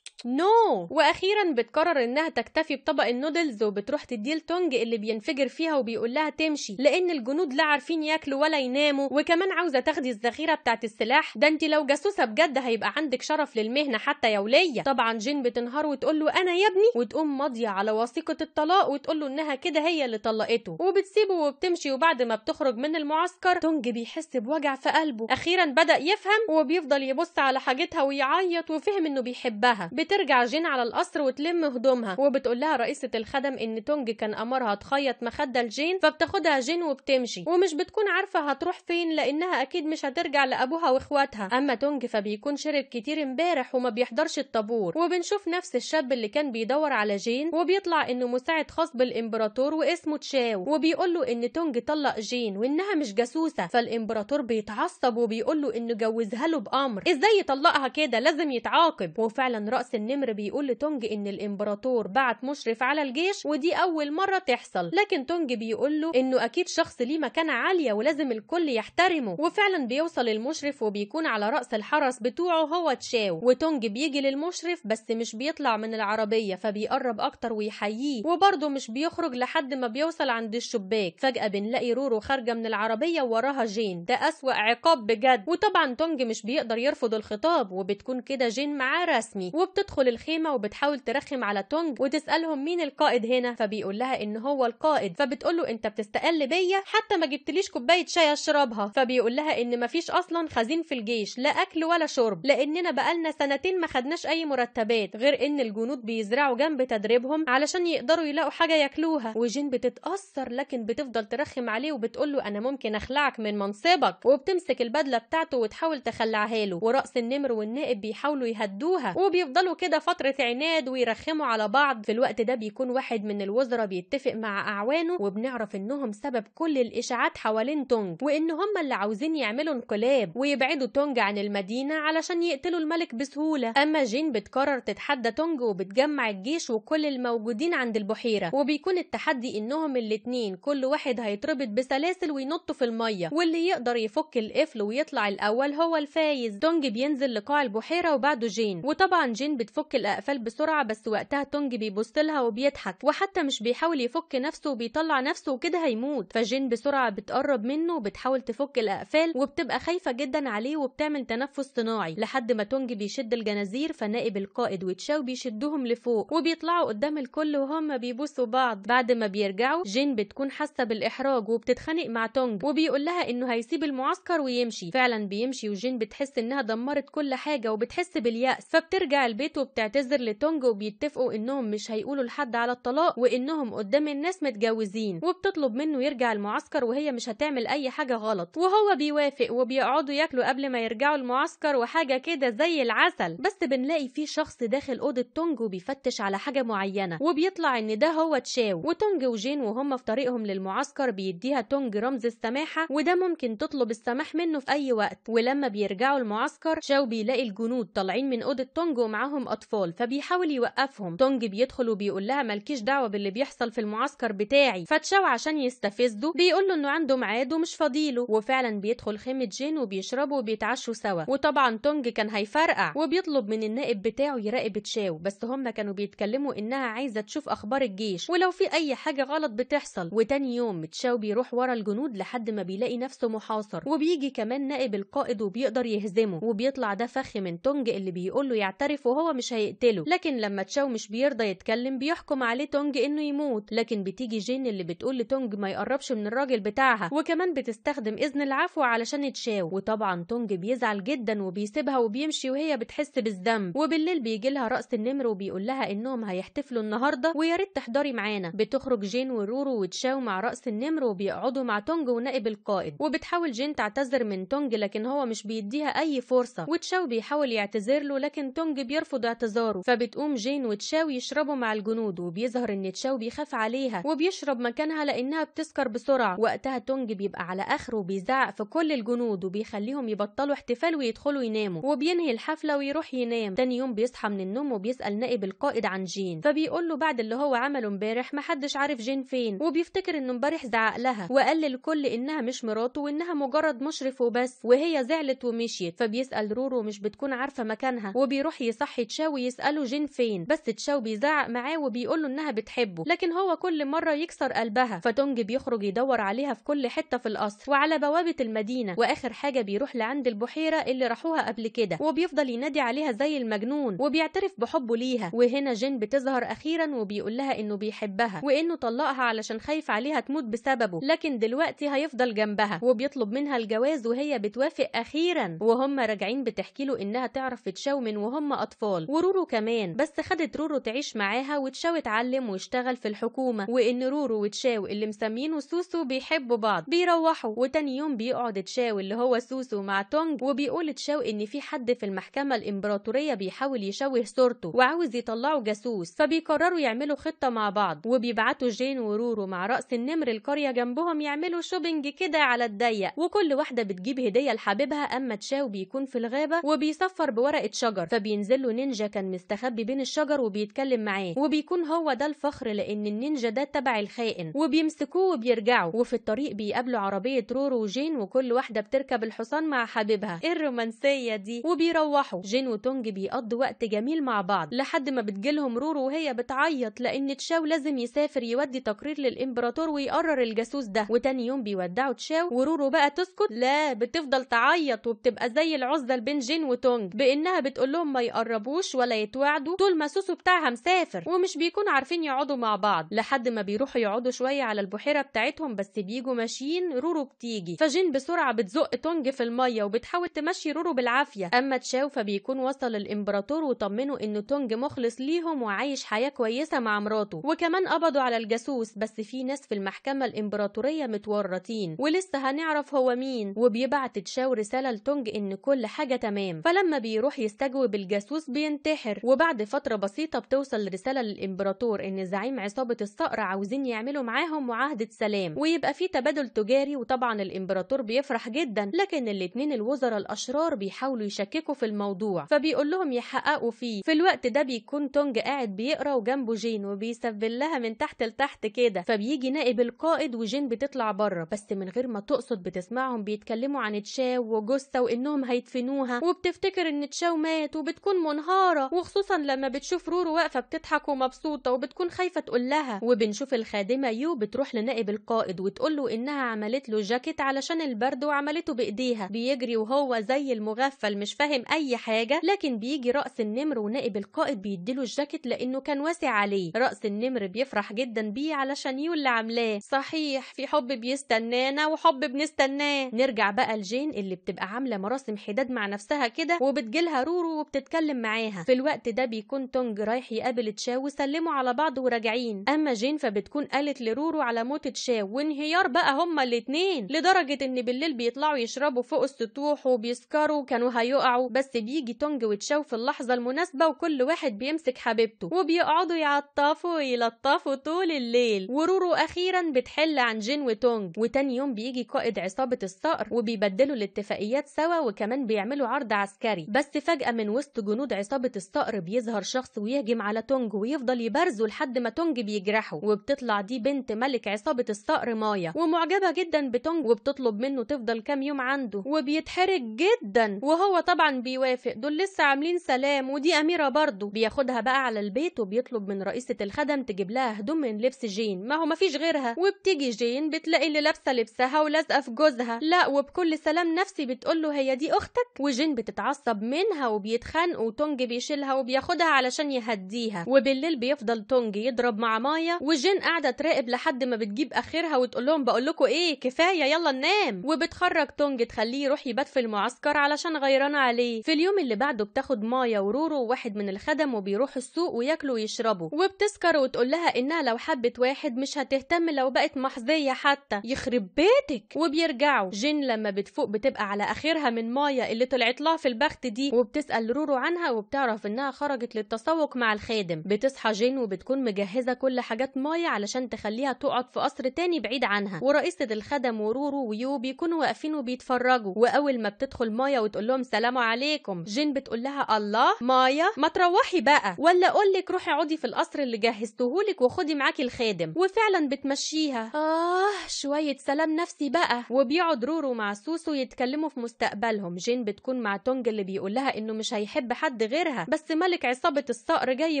نو no. واخيرا بتقرر انها تكتفي بطبق النودلز وبتروح تديه لتونج اللي بينفجر فيها وبيقول لها تمشي لان الجنود لا عارفين ياكلوا ولا يناموا وكمان عاوزه تاخدي الذخيره بتاعه السلاح ده انت لو جاسوسه بجد هيبقى عندك شرف للمهنه حتى يا وليه طبعا جين بتنهار وتقول له انا يا ابني وتقوم ماضيه على وثيقه الطلاق وتقول له انها كده هي اللي طلقته وبتسيبه وبتمشي وبعد ما بتخرج من المعسكر تونج بيحس بوجع في قلبه اخيرا بدا يفهم وبيفضل يبص على حاجتها ويعيط وفهم انه بيحبها بترجع جين على القصر وتلم هدومها وبتقول لها رئيسة الخدم ان تونج كان امرها تخيط مخدة لجين فبتاخدها جين وبتمشي ومش بتكون عارفة هتروح فين لانها اكيد مش هترجع لابوها واخواتها اما تونج فبيكون شرب كتير امبارح وما بيحضرش الطابور وبنشوف نفس الشاب اللي كان بيدور على جين وبيطلع انه مساعد خاص بالامبراطور واسمه تشاو وبيقول له ان تونج طلق جين وانها مش جاسوسة فالامبراطور بيتعصب وبيقول له انه جوزها له بامر ازاي يطلقها كده لازم يتعاقب وفعلا راس النمر بيقول لتونج إن الإمبراطور بعت مشرف على الجيش ودي أول مرة تحصل لكن تونج بيقول له إنه أكيد شخص ليه مكانة عالية ولازم الكل يحترمه وفعلا بيوصل المشرف وبيكون على رأس الحرس بتوعه هو تشاو وتونج بيجي للمشرف بس مش بيطلع من العربية فبيقرب أكتر ويحييه وبرده مش بيخرج لحد ما بيوصل عند الشباك فجأة بنلاقي رورو خارجة من العربية وراها جين ده أسوأ عقاب بجد وطبعا تونج مش بيقدر يرفض الخطاب وبتكون كده جين معاه رسمي وبتدخل بتدخل الخيمه وبتحاول ترخم على تونج وتسالهم مين القائد هنا فبيقول لها ان هو القائد فبتقول له انت بتستقل بيا حتى ما جبتليش كوبايه شاي اشربها فبيقول لها ان مفيش اصلا خزين في الجيش لا اكل ولا شرب لاننا بقالنا سنتين ما خدناش اي مرتبات غير ان الجنود بيزرعوا جنب تدريبهم علشان يقدروا يلاقوا حاجه ياكلوها وجين بتتاثر لكن بتفضل ترخم عليه وبتقول له انا ممكن اخلعك من منصبك وبتمسك البدله بتاعته وتحاول تخلعها له وراس النمر والنائب بيحاولوا يهدوها وبيفضلوا بيعملوا كده فترة عناد ويرخموا على بعض في الوقت ده بيكون واحد من الوزراء بيتفق مع أعوانه وبنعرف إنهم سبب كل الإشاعات حوالين تونج وإن هم اللي عاوزين يعملوا انقلاب ويبعدوا تونج عن المدينة علشان يقتلوا الملك بسهولة أما جين بتقرر تتحدى تونج وبتجمع الجيش وكل الموجودين عند البحيرة وبيكون التحدي إنهم الاتنين كل واحد هيتربط بسلاسل وينطوا في المية واللي يقدر يفك القفل ويطلع الأول هو الفايز تونج بينزل لقاع البحيرة وبعده جين وطبعا جين بتفك الأقفال بسرعة بس وقتها تونج بيبص لها وبيضحك وحتى مش بيحاول يفك نفسه وبيطلع نفسه وكده هيموت فجين بسرعة بتقرب منه وبتحاول تفك الأقفال وبتبقى خايفة جدا عليه وبتعمل تنفس صناعي لحد ما تونج بيشد الجنازير فنائب القائد وتشاو بيشدهم لفوق وبيطلعوا قدام الكل وهم بيبوسوا بعض بعد ما بيرجعوا جين بتكون حاسة بالإحراج وبتتخانق مع تونج وبيقول لها إنه هيسيب المعسكر ويمشي فعلا بيمشي وجين بتحس إنها دمرت كل حاجة وبتحس باليأس فبترجع البيت زوجته بتعتذر لتونج وبيتفقوا انهم مش هيقولوا لحد على الطلاق وانهم قدام الناس متجوزين وبتطلب منه يرجع المعسكر وهي مش هتعمل اي حاجه غلط وهو بيوافق وبيقعدوا ياكلوا قبل ما يرجعوا المعسكر وحاجه كده زي العسل بس بنلاقي في شخص داخل اوضه تونج وبيفتش على حاجه معينه وبيطلع ان ده هو تشاو وتونج وجين وهم في طريقهم للمعسكر بيديها تونج رمز السماحه وده ممكن تطلب السماح منه في اي وقت ولما بيرجعوا المعسكر تشاو بيلاقي الجنود طالعين من اوضه تونج ومعاهم معاهم اطفال فبيحاول يوقفهم تونج بيدخل وبيقول لها مالكيش دعوه باللي بيحصل في المعسكر بتاعي فتشاو عشان يستفزه بيقول له انه عنده ميعاد ومش فاضيله وفعلا بيدخل خيمه جين وبيشربوا وبيتعشوا سوا وطبعا تونج كان هيفرقع وبيطلب من النائب بتاعه يراقب تشاو بس هم كانوا بيتكلموا انها عايزه تشوف اخبار الجيش ولو في اي حاجه غلط بتحصل وتاني يوم تشاو بيروح ورا الجنود لحد ما بيلاقي نفسه محاصر وبيجي كمان نائب القائد وبيقدر يهزمه وبيطلع ده فخ من تونج اللي بيقول له يعترف وهو مش هيقتله لكن لما تشاو مش بيرضى يتكلم بيحكم عليه تونج انه يموت لكن بتيجي جين اللي بتقول لتونج ما يقربش من الراجل بتاعها وكمان بتستخدم اذن العفو علشان تشاو وطبعا تونج بيزعل جدا وبيسيبها وبيمشي وهي بتحس بالذنب وبالليل بيجي لها راس النمر وبيقول لها انهم هيحتفلوا النهارده ويا ريت تحضري معانا بتخرج جين ورورو وتشاو مع راس النمر وبيقعدوا مع تونج ونائب القائد وبتحاول جين تعتذر من تونج لكن هو مش بيديها اي فرصه وتشاو بيحاول يعتذر له لكن تونج بيرفض يرفض اعتذاره فبتقوم جين وتشاو يشربوا مع الجنود وبيظهر ان تشاو بيخاف عليها وبيشرب مكانها لانها بتسكر بسرعه وقتها تونج بيبقى على اخره وبيزعق في كل الجنود وبيخليهم يبطلوا احتفال ويدخلوا يناموا وبينهي الحفله ويروح ينام تاني يوم بيصحى من النوم وبيسال نائب القائد عن جين فبيقول له بعد اللي هو عمله امبارح محدش عارف جين فين وبيفتكر انه امبارح زعق لها وقال للكل انها مش مراته وانها مجرد مشرف وبس وهي زعلت ومشيت فبيسال رورو مش بتكون عارفه مكانها وبيروح يصحي تشاو يسأله جين فين بس تشاو بيزعق معاه وبيقول له إنها بتحبه لكن هو كل مرة يكسر قلبها فتونج بيخرج يدور عليها في كل حتة في القصر وعلى بوابة المدينة وآخر حاجة بيروح لعند البحيرة اللي راحوها قبل كده وبيفضل ينادي عليها زي المجنون وبيعترف بحبه ليها وهنا جين بتظهر أخيرا وبيقول لها إنه بيحبها وإنه طلقها علشان خايف عليها تموت بسببه لكن دلوقتي هيفضل جنبها وبيطلب منها الجواز وهي بتوافق أخيرا وهم راجعين بتحكي له إنها تعرف تشاو من وهم أطفال اصلا ورورو كمان بس خدت رورو تعيش معاها وتشاو اتعلم واشتغل في الحكومه وان رورو وتشاو اللي مسمينه سوسو بيحبوا بعض بيروحوا وتاني يوم بيقعد تشاو اللي هو سوسو مع تونج وبيقول تشاو ان في حد في المحكمه الامبراطوريه بيحاول يشوه صورته وعاوز يطلعه جاسوس فبيقرروا يعملوا خطه مع بعض وبيبعتوا جين ورورو مع راس النمر القريه جنبهم يعملوا شوبينج كده على الضيق وكل واحده بتجيب هديه لحبيبها اما تشاو بيكون في الغابه وبيصفر بورقه شجر فبينزلوا نينجا كان مستخبي بين الشجر وبيتكلم معاه وبيكون هو ده الفخر لان النينجا ده تبع الخائن وبيمسكوه وبيرجعوا وفي الطريق بيقابلوا عربيه رورو وجين وكل واحده بتركب الحصان مع حبيبها ايه الرومانسيه دي وبيروحوا جين وتونج بيقضوا وقت جميل مع بعض لحد ما بتجيلهم رورو وهي بتعيط لان تشاو لازم يسافر يودي تقرير للامبراطور ويقرر الجاسوس ده وتاني يوم بيودعوا تشاو ورورو بقى تسكت لا بتفضل تعيط وبتبقى زي العزله بين جين وتونج بانها بتقول لهم ما يقربوا يتحركوش ولا يتوعدوا طول ما سوسو بتاعها مسافر ومش بيكونوا عارفين يقعدوا مع بعض لحد ما بيروحوا يقعدوا شويه على البحيره بتاعتهم بس بيجوا ماشيين رورو بتيجي فجين بسرعه بتزق تونج في الميه وبتحاول تمشي رورو بالعافيه اما تشاو فبيكون وصل الامبراطور وطمنه ان تونج مخلص ليهم وعايش حياه كويسه مع مراته وكمان قبضوا على الجاسوس بس في ناس في المحكمه الامبراطوريه متورطين ولسه هنعرف هو مين وبيبعت تشاو رساله لتونج ان كل حاجه تمام فلما بيروح يستجوب الجاسوس بي وبينتحر وبعد فترة بسيطة بتوصل رسالة للإمبراطور إن زعيم عصابة الصقر عاوزين يعملوا معاهم معاهدة سلام ويبقى في تبادل تجاري وطبعا الإمبراطور بيفرح جدا لكن الاتنين الوزراء الأشرار بيحاولوا يشككوا في الموضوع فبيقول لهم يحققوا فيه في الوقت ده بيكون تونج قاعد بيقرا وجنبه جين وبيسبل لها من تحت لتحت كده فبيجي نائب القائد وجين بتطلع بره بس من غير ما تقصد بتسمعهم بيتكلموا عن تشاو وجثة وإنهم هيدفنوها وبتفتكر إن تشاو مات وبتكون منهارة مهارة وخصوصا لما بتشوف رورو واقفة بتضحك ومبسوطة وبتكون خايفة تقول لها وبنشوف الخادمة يو بتروح لنائب القائد وتقول له إنها عملت له جاكيت علشان البرد وعملته بإيديها بيجري وهو زي المغفل مش فاهم أي حاجة لكن بيجي رأس النمر ونائب القائد بيديله الجاكيت لأنه كان واسع عليه رأس النمر بيفرح جدا بيه علشان يو اللي عاملاه صحيح في حب بيستنانا وحب بنستناه نرجع بقى لجين اللي بتبقى عاملة مراسم حداد مع نفسها كده وبتجيلها رورو وبتتكلم معاه معاها في الوقت ده بيكون تونج رايح يقابل تشاو وسلموا على بعض وراجعين اما جين فبتكون قالت لرورو على موت تشاو وانهيار بقى هما الاتنين لدرجه ان بالليل بيطلعوا يشربوا فوق السطوح وبيسكروا كانوا هيقعوا بس بيجي تونج وتشاو في اللحظه المناسبه وكل واحد بيمسك حبيبته وبيقعدوا يعطفوا ويلطفوا طول الليل ورورو اخيرا بتحل عن جين وتونج وتاني يوم بيجي قائد عصابه الصقر وبيبدلوا الاتفاقيات سوا وكمان بيعملوا عرض عسكري بس فجاه من وسط جنود عصابه مرتبط الصقر بيظهر شخص ويهجم على تونج ويفضل يبارزه لحد ما تونج بيجرحه وبتطلع دي بنت ملك عصابة الصقر مايا ومعجبة جدا بتونج وبتطلب منه تفضل كام يوم عنده وبيتحرج جدا وهو طبعا بيوافق دول لسه عاملين سلام ودي أميرة برضه بياخدها بقى على البيت وبيطلب من رئيسة الخدم تجيب لها هدوم من لبس جين ما هو مفيش غيرها وبتيجي جين بتلاقي اللي لابسة لبسها ولازقة في جوزها لا وبكل سلام نفسي بتقول له هي دي أختك وجين بتتعصب منها وبيتخانقوا وتونج تونجي بيشيلها وبياخدها علشان يهديها وبالليل بيفضل تونج يضرب مع مايا وجين قاعده تراقب لحد ما بتجيب اخرها وتقول لهم بقول لكم ايه كفايه يلا ننام وبتخرج تونج تخليه يروح يبات في المعسكر علشان غيران عليه في اليوم اللي بعده بتاخد مايا ورورو وواحد من الخدم وبيروحوا السوق وياكلوا ويشربوا وبتسكر وتقول لها انها لو حبت واحد مش هتهتم لو بقت محظيه حتى يخرب بيتك وبيرجعوا جين لما بتفوق بتبقى على اخرها من مايا اللي طلعت لها في البخت دي وبتسال رورو عنها وبت بتعرف انها خرجت للتسوق مع الخادم بتصحى جين وبتكون مجهزه كل حاجات مايا علشان تخليها تقعد في قصر تاني بعيد عنها ورئيسه الخدم ورورو ويو بيكونوا واقفين وبيتفرجوا واول ما بتدخل مايا وتقول لهم سلام عليكم جين بتقول لها الله مايا ما تروحي بقى ولا اقول لك روحي اقعدي في القصر اللي جهزتهولك وخدي معاكي الخادم وفعلا بتمشيها اه شويه سلام نفسي بقى وبيقعد رورو مع سوسو يتكلموا في مستقبلهم جين بتكون مع تونج اللي بيقول لها انه مش هيحب حد غيرها بس ملك عصابه الصقر جاي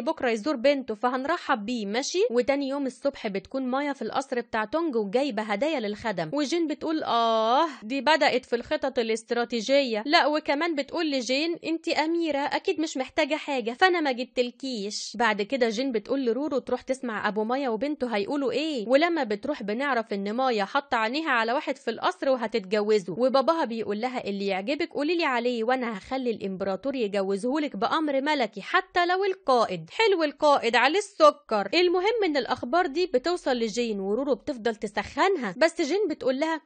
بكره يزور بنته فهنرحب بيه ماشي وتاني يوم الصبح بتكون مايا في القصر بتاع تونج وجايبه هدايا للخدم وجين بتقول اه دي بدات في الخطط الاستراتيجيه لا وكمان بتقول لجين انت اميره اكيد مش محتاجه حاجه فانا ما جبتلكيش بعد كده جين بتقول لرورو تروح تسمع ابو مايا وبنته هيقولوا ايه ولما بتروح بنعرف ان مايا حاطه عينيها على واحد في القصر وهتتجوزه وباباها بيقول لها اللي يعجبك قولي لي عليه وانا هخلي الامبراطور يجوزهولك بأمر ملكي حتى لو القائد حلو القائد عليه السكر المهم ان الأخبار دي بتوصل لجين ورورو بتفضل تسخنها بس جين بتقول لها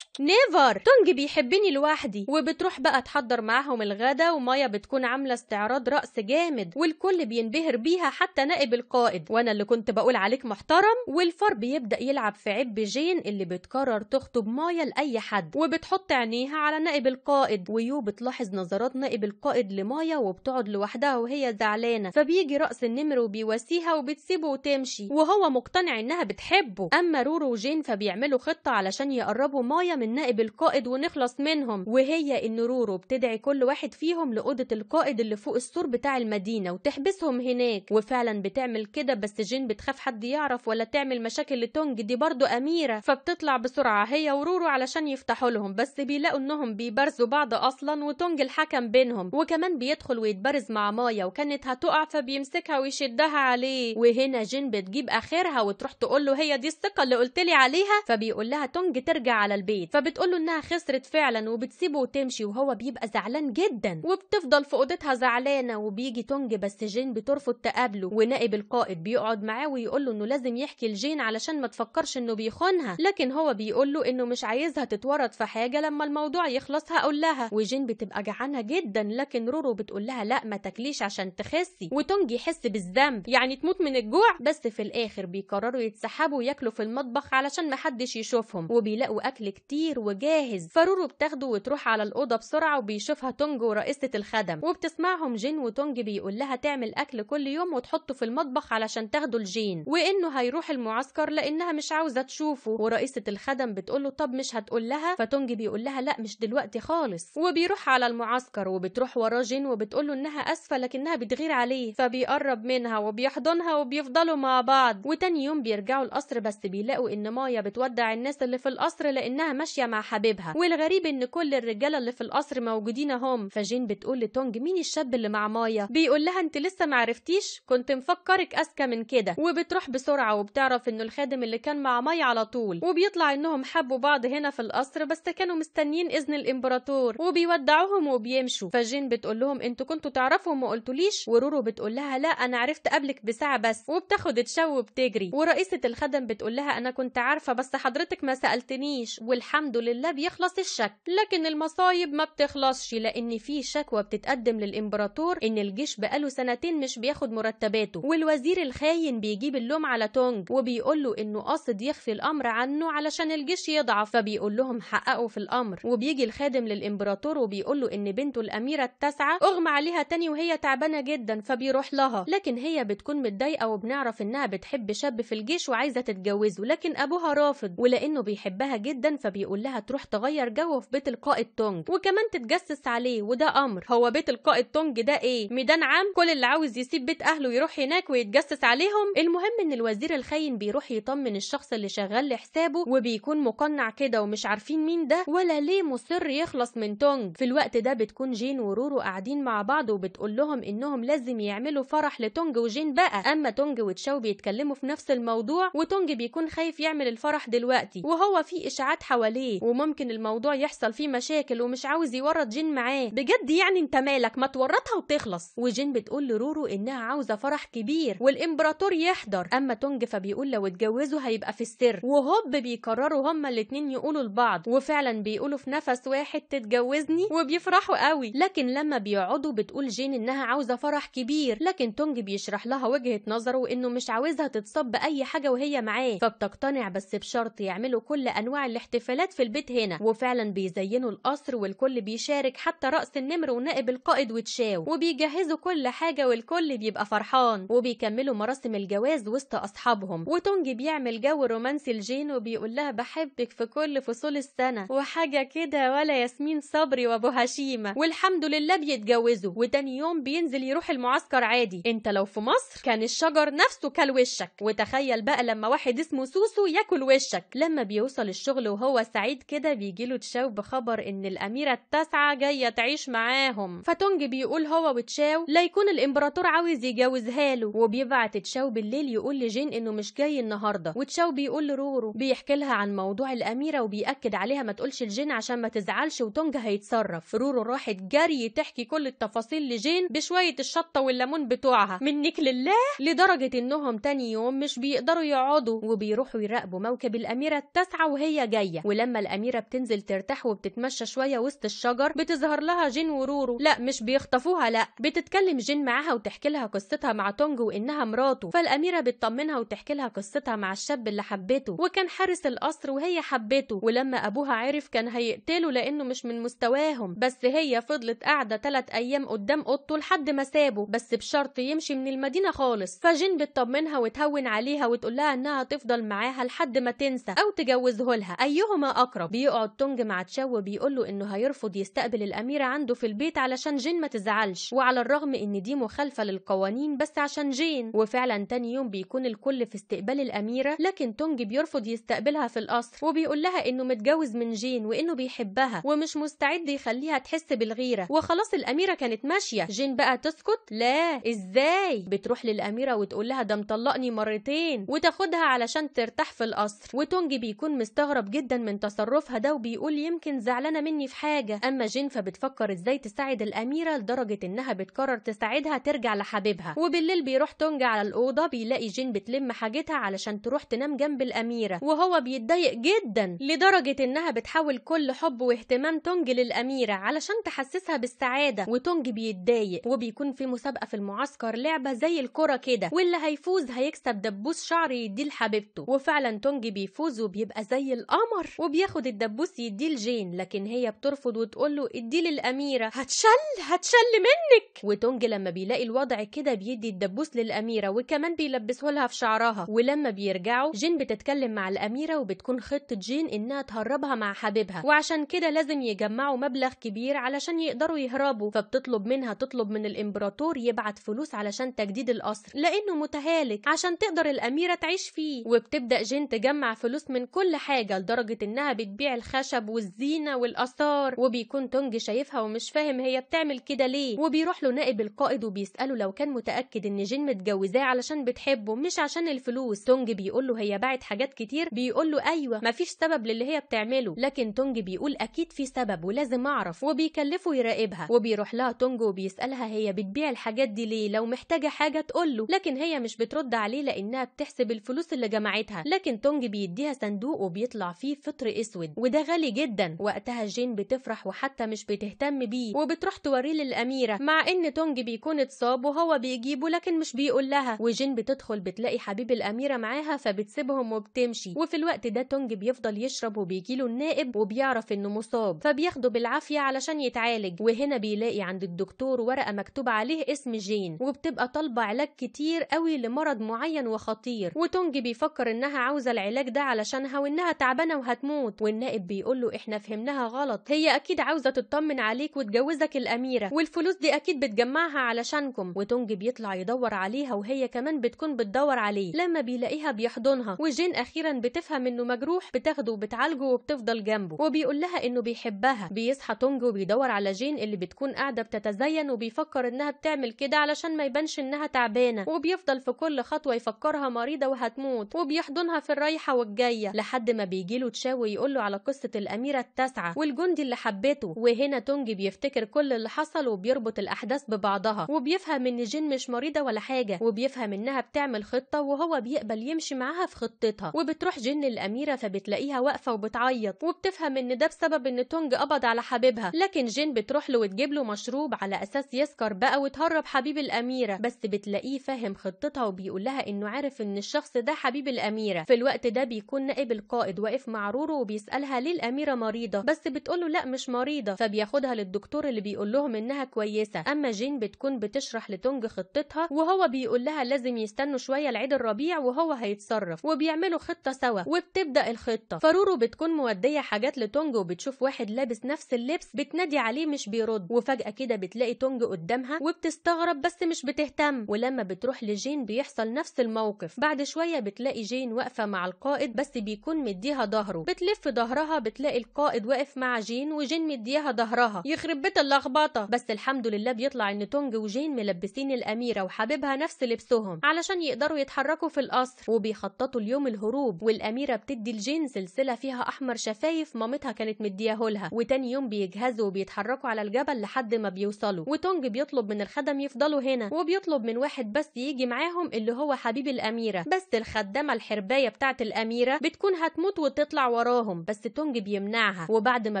نيفر تونج بيحبني لوحدي وبتروح بقى تحضر معاهم الغدا ومايا بتكون عامله استعراض رأس جامد والكل بينبهر بيها حتى نائب القائد وانا اللي كنت بقول عليك محترم والفار بيبدأ يلعب في عب جين اللي بتقرر تخطب مايا لأي حد وبتحط عينيها على نائب القائد ويو بتلاحظ نظرات نائب القائد لمايا وبتقعد لوحدها وهي زعلانه فبيجي رأس النمر وبيواسيها وبتسيبه وتمشي وهو مقتنع انها بتحبه اما رورو وجين فبيعملوا خطه علشان يقربوا مايا من من نائب القائد ونخلص منهم وهي ان رورو بتدعي كل واحد فيهم لأوضة القائد اللي فوق السور بتاع المدينة وتحبسهم هناك وفعلا بتعمل كده بس جين بتخاف حد يعرف ولا تعمل مشاكل لتونج دي برضه أميرة فبتطلع بسرعة هي ورورو علشان يفتحوا لهم بس بيلاقوا انهم بيبارزوا بعض اصلا وتونج الحكم بينهم وكمان بيدخل ويتبارز مع مايا وكانت هتقع فبيمسكها ويشدها عليه وهنا جين بتجيب اخرها وتروح تقول له هي دي الثقة اللي قلت لي عليها فبيقول لها تونج ترجع على البيت فبتقول له انها خسرت فعلا وبتسيبه وتمشي وهو بيبقى زعلان جدا وبتفضل في اوضتها زعلانه وبيجي تونج بس جين بترفض تقابله ونائب القائد بيقعد معاه ويقول له انه لازم يحكي لجين علشان ما تفكرش انه بيخونها لكن هو بيقول له انه مش عايزها تتورط في حاجه لما الموضوع يخلص هقول لها وجين بتبقى جعانه جدا لكن رورو بتقول لها لا ما تاكليش عشان تخسي وتونج يحس بالذنب يعني تموت من الجوع بس في الاخر بيقرروا يتسحبوا وياكلوا في المطبخ علشان محدش يشوفهم وبيلاقوا اكل كتير كبير وجاهز فرورو بتاخده وتروح على الاوضه بسرعه وبيشوفها تونج ورئيسه الخدم وبتسمعهم جين وتونج بيقول لها تعمل اكل كل يوم وتحطه في المطبخ علشان تاخده لجين وانه هيروح المعسكر لانها مش عاوزه تشوفه ورئيسه الخدم بتقول له طب مش هتقول لها فتونج بيقول لها لا مش دلوقتي خالص وبيروح على المعسكر وبتروح وراه جين وبتقول له انها اسفه لكنها بتغير عليه فبيقرب منها وبيحضنها وبيفضلوا مع بعض وتاني يوم بيرجعوا القصر بس بيلاقوا ان مايا بتودع الناس اللي في القصر لانها ماشيه ماشيه مع حبيبها والغريب ان كل الرجاله اللي في القصر موجودين هم فجين بتقول لتونج مين الشاب اللي مع مايا بيقول لها انت لسه معرفتيش كنت مفكرك اذكى من كده وبتروح بسرعه وبتعرف انه الخادم اللي كان مع مايا على طول وبيطلع انهم حبوا بعض هنا في القصر بس كانوا مستنيين اذن الامبراطور وبيودعوهم وبيمشوا فجين بتقول لهم انتوا كنتوا تعرفوا وما قلتوليش ورورو بتقول لها لا انا عرفت قبلك بساعه بس وبتاخد تشو وبتجري ورئيسه الخدم بتقول لها انا كنت عارفه بس حضرتك ما سالتنيش والحمد الحمد لله بيخلص الشك لكن المصايب ما بتخلصش لأن في شكوى بتتقدم للإمبراطور إن الجيش بقاله سنتين مش بياخد مرتباته والوزير الخاين بيجيب اللوم على تونج وبيقول له إنه قاصد يخفي الأمر عنه علشان الجيش يضعف فبيقول لهم حققوا في الأمر وبيجي الخادم للإمبراطور وبيقول له إن بنته الأميرة التاسعة أغمى عليها تاني وهي تعبانة جدا فبيروح لها لكن هي بتكون متضايقة وبنعرف إنها بتحب شاب في الجيش وعايزة تتجوزه لكن أبوها رافض ولأنه بيحبها جدا فبيقول يقول لها تروح تغير جو في بيت القائد تونج وكمان تتجسس عليه وده امر هو بيت القائد تونج ده ايه ميدان عام كل اللي عاوز يسيب بيت اهله يروح هناك ويتجسس عليهم المهم ان الوزير الخاين بيروح يطمن الشخص اللي شغال لحسابه وبيكون مقنع كده ومش عارفين مين ده ولا ليه مصر يخلص من تونج في الوقت ده بتكون جين ورورو قاعدين مع بعض وبتقول لهم انهم لازم يعملوا فرح لتونج وجين بقى اما تونج وتشاو بيتكلموا في نفس الموضوع وتونج بيكون خايف يعمل الفرح دلوقتي وهو في اشاعات حواليه عليه وممكن الموضوع يحصل فيه مشاكل ومش عاوز يورط جين معاه بجد يعني انت مالك ما تورطها وتخلص وجين بتقول لرورو انها عاوزه فرح كبير والامبراطور يحضر اما تونج فبيقول لو اتجوزوا هيبقى في السر وهوب بيقرروا هما الاتنين يقولوا لبعض وفعلا بيقولوا في نفس واحد تتجوزني وبيفرحوا قوي لكن لما بيقعدوا بتقول جين انها عاوزه فرح كبير لكن تونج بيشرح لها وجهه نظره انه مش عاوزها تتصاب باي حاجه وهي معاه فبتقتنع بس بشرط يعملوا كل انواع الاحتفالات الحفلات في البيت هنا وفعلا بيزينوا القصر والكل بيشارك حتى رأس النمر ونائب القائد وتشاو وبيجهزوا كل حاجة والكل بيبقى فرحان وبيكملوا مراسم الجواز وسط أصحابهم وتونجي بيعمل جو رومانسي لجين وبيقول لها بحبك في كل فصول السنة وحاجة كده ولا ياسمين صبري وأبو هشيمة والحمد لله بيتجوزوا وتاني يوم بينزل يروح المعسكر عادي انت لو في مصر كان الشجر نفسه كل وشك وتخيل بقى لما واحد اسمه سوسو ياكل وشك لما بيوصل الشغل وهو سعيد كده بيجيله تشاو بخبر إن الأميرة التاسعة جاية تعيش معاهم فتونج بيقول هو وتشاو لا يكون الإمبراطور عاوز يجوزها له وبيبعت تشاو بالليل يقول لجين إنه مش جاي النهاردة وتشاو بيقول لرورو بيحكي لها عن موضوع الأميرة وبيأكد عليها ما تقولش لجين عشان ما تزعلش وتونج هيتصرف رورو راحت جري تحكي كل التفاصيل لجين بشوية الشطة والليمون بتوعها منك لله لدرجة إنهم تاني يوم مش بيقدروا يقعدوا وبيروحوا يراقبوا موكب الأميرة التاسعة وهي جاية ولما لما الأميرة بتنزل ترتاح وبتتمشى شوية وسط الشجر بتظهر لها جين ورورو لا مش بيخطفوها لا بتتكلم جين معاها وتحكي لها قصتها مع تونج وإنها مراته فالأميرة بتطمنها وتحكي لها قصتها مع الشاب اللي حبته وكان حارس القصر وهي حبته ولما أبوها عرف كان هيقتله لأنه مش من مستواهم بس هي فضلت قاعدة تلات أيام قدام أوضته لحد ما سابه بس بشرط يمشي من المدينة خالص فجين بتطمنها وتهون عليها وتقول لها إنها تفضل معاها لحد ما تنسى أو تجوزه لها أيهما أقرب بيقعد تونج مع تشاو بيقول له إنه هيرفض يستقبل الأميرة عنده في البيت علشان جين ما تزعلش وعلى الرغم إن دي مخالفة للقوانين بس عشان جين وفعلا تاني يوم بيكون الكل في استقبال الأميرة لكن تونج بيرفض يستقبلها في القصر وبيقول لها إنه متجوز من جين وإنه بيحبها ومش مستعد يخليها تحس بالغيرة وخلاص الأميرة كانت ماشية جين بقى تسكت لا إزاي بتروح للأميرة وتقول لها ده مطلقني مرتين وتاخدها علشان ترتاح في القصر وتونج بيكون مستغرب جدا من تصرفها ده وبيقول يمكن زعلانه مني في حاجه اما جين فبتفكر ازاي تساعد الاميره لدرجه انها بتقرر تساعدها ترجع لحبيبها وبالليل بيروح تونج على الاوضه بيلاقي جين بتلم حاجتها علشان تروح تنام جنب الاميره وهو بيتضايق جدا لدرجه انها بتحاول كل حب واهتمام تونج للاميره علشان تحسسها بالسعاده وتونج بيتضايق وبيكون في مسابقه في المعسكر لعبه زي الكره كده واللي هيفوز هيكسب دبوس شعر يديه لحبيبته وفعلا تونج بيفوز وبيبقى زي القمر بياخد الدبوس يديه لجين لكن هي بترفض وتقول له اديه للاميره هتشل هتشل منك وتونج لما بيلاقي الوضع كده بيدي الدبوس للاميره وكمان بيلبسه لها في شعرها ولما بيرجعوا جين بتتكلم مع الاميره وبتكون خطه جين انها تهربها مع حبيبها وعشان كده لازم يجمعوا مبلغ كبير علشان يقدروا يهربوا فبتطلب منها تطلب من الامبراطور يبعت فلوس علشان تجديد القصر لانه متهالك عشان تقدر الاميره تعيش فيه وبتبدا جين تجمع فلوس من كل حاجه لدرجه ان انها بتبيع الخشب والزينه والاثار وبيكون تونج شايفها ومش فاهم هي بتعمل كده ليه وبيروح له نائب القائد وبيساله لو كان متاكد ان جين متجوزاه علشان بتحبه مش عشان الفلوس تونج بيقول له هي باعت حاجات كتير بيقول له ايوه مفيش سبب للي هي بتعمله لكن تونج بيقول اكيد في سبب ولازم اعرف وبيكلفه يراقبها وبيروح لها تونج وبيسالها هي بتبيع الحاجات دي ليه لو محتاجه حاجه تقول له لكن هي مش بترد عليه لانها بتحسب الفلوس اللي جمعتها لكن تونج بيديها صندوق وبيطلع فيه فطر صفر اسود وده غالي جدا وقتها جين بتفرح وحتى مش بتهتم بيه وبتروح توريه للاميره مع ان تونج بيكون اتصاب وهو بيجيبه لكن مش بيقول لها وجين بتدخل بتلاقي حبيب الاميره معاها فبتسيبهم وبتمشي وفي الوقت ده تونج بيفضل يشرب وبيجيله النائب وبيعرف انه مصاب فبياخده بالعافيه علشان يتعالج وهنا بيلاقي عند الدكتور ورقه مكتوب عليه اسم جين وبتبقى طالبه علاج كتير قوي لمرض معين وخطير وتونج بيفكر انها عاوزه العلاج ده علشانها وانها تعبانه وهتموت بيموت والنائب بيقول له احنا فهمناها غلط هي اكيد عاوزه تطمن عليك وتجوزك الاميره والفلوس دي اكيد بتجمعها علشانكم وتونج بيطلع يدور عليها وهي كمان بتكون بتدور عليه لما بيلاقيها بيحضنها وجين اخيرا بتفهم انه مجروح بتاخده وبتعالجه وبتفضل جنبه وبيقول لها انه بيحبها بيصحى تونج وبيدور على جين اللي بتكون قاعده بتتزين وبيفكر انها بتعمل كده علشان ما يبانش انها تعبانه وبيفضل في كل خطوه يفكرها مريضه وهتموت وبيحضنها في الرايحه والجايه لحد ما بيجيله تشاور ويقول له على قصة الأميرة التاسعة والجندي اللي حبته وهنا تونج بيفتكر كل اللي حصل وبيربط الأحداث ببعضها وبيفهم إن جين مش مريضة ولا حاجة وبيفهم إنها بتعمل خطة وهو بيقبل يمشي معاها في خطتها وبتروح جين الأميرة فبتلاقيها واقفة وبتعيط وبتفهم إن ده بسبب إن تونج قبض على حبيبها لكن جين بتروح له وتجيب له مشروب على أساس يسكر بقى وتهرب حبيب الأميرة بس بتلاقيه فاهم خطتها وبيقول لها إنه عارف إن الشخص ده حبيب الأميرة في الوقت ده بيكون نائب القائد واقف مع رورو وبيسالها ليه الاميره مريضه بس بتقول له لا مش مريضه فبياخدها للدكتور اللي بيقول لهم انها كويسه اما جين بتكون بتشرح لتونج خطتها وهو بيقول لها لازم يستنوا شويه لعيد الربيع وهو هيتصرف وبيعملوا خطه سوا وبتبدا الخطه فرورو بتكون موديه حاجات لتونج وبتشوف واحد لابس نفس اللبس بتنادي عليه مش بيرد وفجاه كده بتلاقي تونج قدامها وبتستغرب بس مش بتهتم ولما بتروح لجين بيحصل نفس الموقف بعد شويه بتلاقي جين واقفه مع القائد بس بيكون مديها ظهره بتلف ظهرها بتلاقي القائد واقف مع جين وجين مدياها ظهرها يخرب بيت اللخبطه بس الحمد لله بيطلع ان تونج وجين ملبسين الاميره وحبيبها نفس لبسهم علشان يقدروا يتحركوا في القصر وبيخططوا اليوم الهروب والاميره بتدي لجين سلسله فيها احمر شفايف مامتها كانت مدياهولها وتاني يوم بيجهزوا وبيتحركوا على الجبل لحد ما بيوصلوا وتونج بيطلب من الخدم يفضلوا هنا وبيطلب من واحد بس يجي معاهم اللي هو حبيب الاميره بس الخدامه الحربايه بتاعه الاميره بتكون هتموت وتطلع وراه وراهم بس تونج بيمنعها وبعد ما